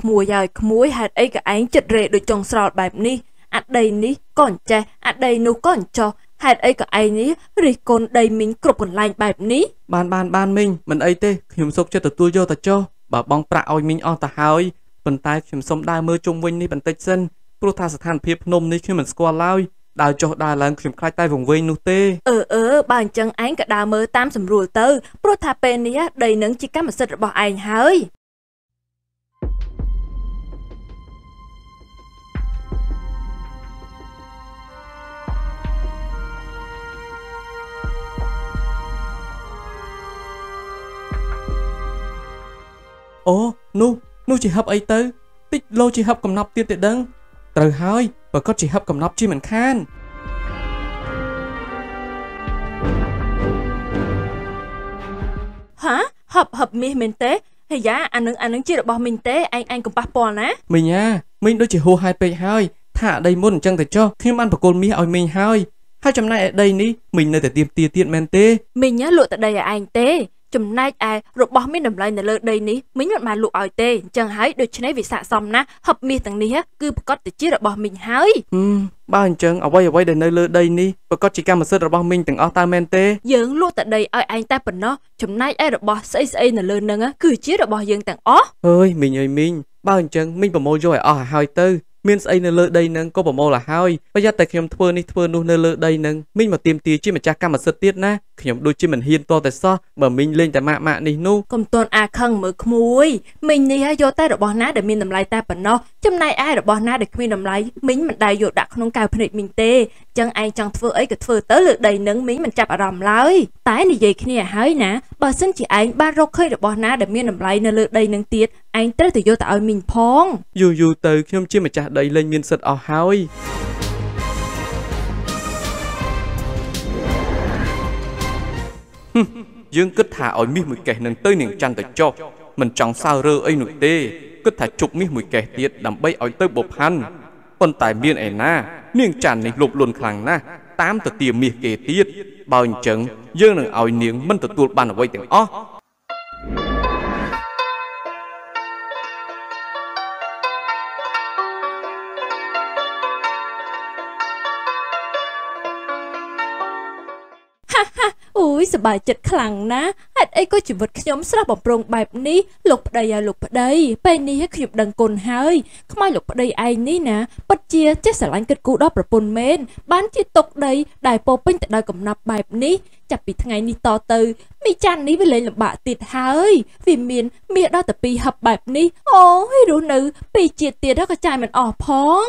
ក្មួយហើយក្មួយហេតុអីក៏ឯងចិត្តរេដូចចង់ស្រោតបែបនេះអដីនេះក៏អញ្ចេះអដីនោះក៏អញ្ចោះហេតុអីក៏ឯងនេះរិះគន់ដីមីងគ្រប់កន្លែងបែបនេះបានបានបានមីងមិនអីទេខ្ញុំសុកចិត្តទទួលយកតែចោះបើបងប្រាក់ឲ្យមីងអស់ទៅហើយប៉ុន្តែ ខ្ញុំសុំដើរមើលជុំវិញនេះបន្តិចសិនព្រោះថាស្ថានភាពភ្នំនេះខ្ញុំមិនស្គាល់ឡើយដើរចុះដើរឡើងខ្ញុំខ្លាចតែវង្វេងនោះទេអឺអឺបើអញ្ចឹងឯងក៏ដើរមើលតាមសម្រួលទៅព្រោះថាពេលនេះដីនឹងជាកម្មសិទ្ធិរបស់ឯងហើយអូនោះនោះជាហឹបអីទៅតិចលោជាហឹបកំណប់ទៀតទេដឹងត្រូវហើយបើគាត់ជាហឹបកំណប់ជាមិនខានហាហឹបហឹបមីសមែនទេហើយយ៉ាអានឹងអានឹងជារបស់មីងទេឯងឯងកំប៉ះពាល់ណាមីងយ៉ាមីងដូចជាហួសហេតុពេកហើយថាអដីមុនអញ្ចឹងទៅចុះខ្ញុំបានបកគលមាសឲ្យមីងហើយ ហើយចំណែកអដីនេះមីងនៅតែទៀមទាទៀតមែនទេមីងណាលក់តដីឲ្យឯងទេចំណែកឯរបស់មានតម្លៃនៅលើដីនេះមីងមិនបានលក់ឲ្យទេអញ្ចឹងហើយដូច្នេះវាស័កសមណាស់ហឹបមាសទាំងនេះគឺប្រកាសទៅជារបស់មីងហើយបើអញ្ចឹងអ្វីអ្វីដែលនៅលើដីនេះប្រកាសជាកម្មសិទ្ធិរបស់មីងទាំងអស់តើមែនទេយើងលក់តែដីឲ្យឯងតែប៉ុណ្ណោះចំណែកឯរបស់ស្អីស្អីនៅលើនឹងគឺជារបស់យើងទាំងអស់អើយមីងអើយមីងបើអញ្ចឹងមីងប្រមូលយកឲ្យអស់ឲ្យហើយទៅមានស្អីនៅលើដីនឹងក៏ប្រមូលឲ្យហើយប្រយ័ត្នតែខ្ញុំធ្វើនេះធ្វើនោះនៅលើដីនឹងមីងមកទៀមទាជាម្ចាស់កម្មសិទ្ធិទៀតណាខ្ញុំដូចជាមិនហ៊ានតតែសោះបើមីងលេងតែម៉ាក់ម៉ាក់នេះនោះកុំតន់អាខឹងមើលក្មួយមីងនេះហើយយកតែរបស់ណាដែលមានតម្លៃតែប៉ុណ្ណោះចំណែកឯរបស់ណាដែលគ្មានតម្លៃមីងមិនដែលយកដាក់ក្នុងកៅភ្នែកមីងទេចឹងឯងចង់ធ្វើអីក៏ធ្វើទៅលើដីនឹងមីងមិនចាប់អារម្មណ៍ឡើយតែនិយាយគ្នាឲ្យហើយណាបើសិនជាឯងបានរកឃើញរបស់ណាដែលមានតម្លៃនៅលើដីនឹងទៀតឯងត្រូវទៅយកទៅឲ្យមីងផងយូរយូរទៅខ្ញុំជាម្ចាស់ដីលែងមានសិទ្ធិអស់ហើយយើងគិតថាឲ្យមាសមួយកេះនឹងទៅនាងច័ន្ទទៅចុះមិនចង់សើរើអីនោះទេគិតថាជប់មាសមួយកេះទៀតដើម្បីឲ្យទៅបុផាន់ប៉ុន្តែមានឯណា នាងច័ន្ទនេះលោភលន់ខ្លាំងណាស់តាមទៅទាមាសគេទៀតបើអញ្ចឹងយើងនឹងឲ្យនាងមិនទទួលបានអ្វីទាំងអស់យសบายចិត្តខ្លាំងណាស់ហេតុអីក៏ជីវិតខ្ញុំស្រស់បំព្រងបែបនេះលោកប្តីអាលោកប្តីពេលនេះខ្ញុំដឹងគុណហើយខ្មៅលោកប្តីឯងនេះណាពិតជាចេះស្រឡាញ់គិតគូរដល់ប្រពន្ធមែនបានជាຕົកដីដែលពោពេញទៅដោយកំណប់បែបនេះចាប់ពីថ្ងៃនេះតទៅមីចាន់នេះវាលែងលំបាកទៀតហើយវាមាន មាសដល់តែពីរហឹបបែបនេះអូយរស់នៅពីរជាតិទៀតក៏ចាយមិនអស់ផង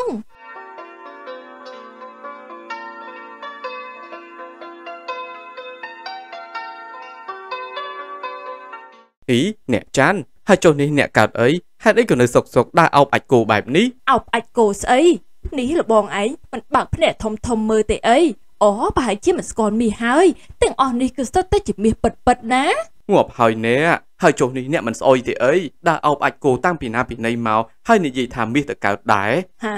អ៊ីអ្នកចាន់ហើយចុះនេះអ្នកកើតអីហេតុអីក៏នៅសុកសុកដើរអោបអាចគោបែបនេះអោបអាចគោស្អីនេះលបងឯងមិនបើកភ្នែកធំធំមើលទេអីអូប្រហែលជាមិនស្គាល់មាសហើយ ទាំងអស់នេះគឺស្ទើរតែជាមាសពិតពិតណាងាប់ហើយអ្នកហើយចុះនេះអ្នកមិនស្អុយទេអីដើរអោបអាចគោតាំងពីណាពីណីមកហើយនិយាយថាមាសទៅកើតដែរហា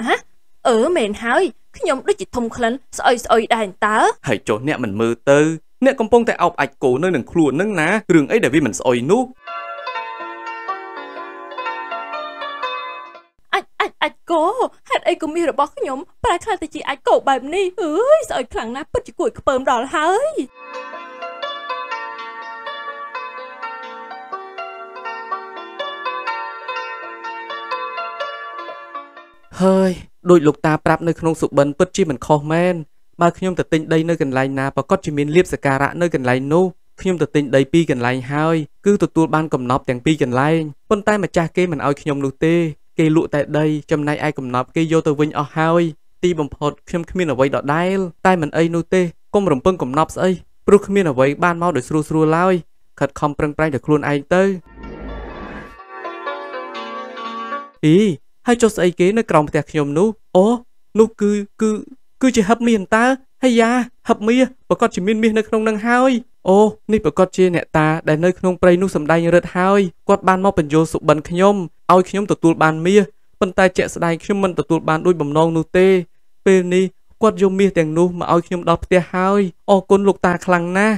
អឺមែនហើយខ្ញុំដូចជាធំក្លិនស្អុយស្អុយដែរតើហើយចុះអ្នកមិនមើលទៅអ្នកកំពុងតែអោបអាចគោនៅនឹងខ្លួននឹងណារឿងអីដែលវាមិនស្អុយនោះអាចកោហេតុអីក៏មាសរបស់ខ្ញុំប្រែខ្លះទៅជាអាចកោបែបនេះអើយស្អុយខ្លាំងណាស់ពិតជាគួរឲ្យខ្ពើមដល់ហើយហើយដោយលោកតាប្រាប់នៅក្នុងសុបិនពិតជាមិនខុសមែនបើខ្ញុំទៅទិញដីនៅកន្លែងណាប្រកបជាមានលៀបសការៈនៅកន្លែងនោះខ្ញុំទៅទិញដីពីរកន្លែងហើយគឺទទួលបានកំណប់ទាំងពីរកន្លែងប៉ុន្តែម្ចាស់គេមិនអោយខ្ញុំនោះទេគេលក់តែដីចំណែកឯកំណប់គេយកទៅវិញអស់ហើយទីបំផុតខ្ញុំគ្មានអ្វីដដែលតែមិនអីនោះទេកុំរំពឹងកំណប់ស្អីព្រោះគ្មានអ្វីបានមកដោយស្រួលស្រួលឡើយខិតខំប្រឹងប្រែងតែខ្លួនឯងទៅអីហើយចុះស្អីគេនៅក្រោមផ្ទះខ្ញុំនោះអូនោះគឺគឺគឺជាហឹបមាសតើហើយយ៉ាហឹបមាសប្រកាសជាមានមាសនៅក្នុងនឹងហើយអូនេះប្រកាសជាអ្នកតាដែលនៅក្នុងព្រៃនោះសម្ដែងរឹតហើយគាត់បានមកបញ្យល់សុបិនខ្ញុំឲ្យខ្ញុំទទួលបានមាសប៉ុន្តែជាក់ស្ដែងខ្ញុំមិនទទួលបានដូចបំណងនោះទេ ពេលនេះគាត់យកមាសទាំងនោះមកឲ្យខ្ញុំដល់ផ្ទះហើយអរគុណលោកតាខ្លាំងណាស់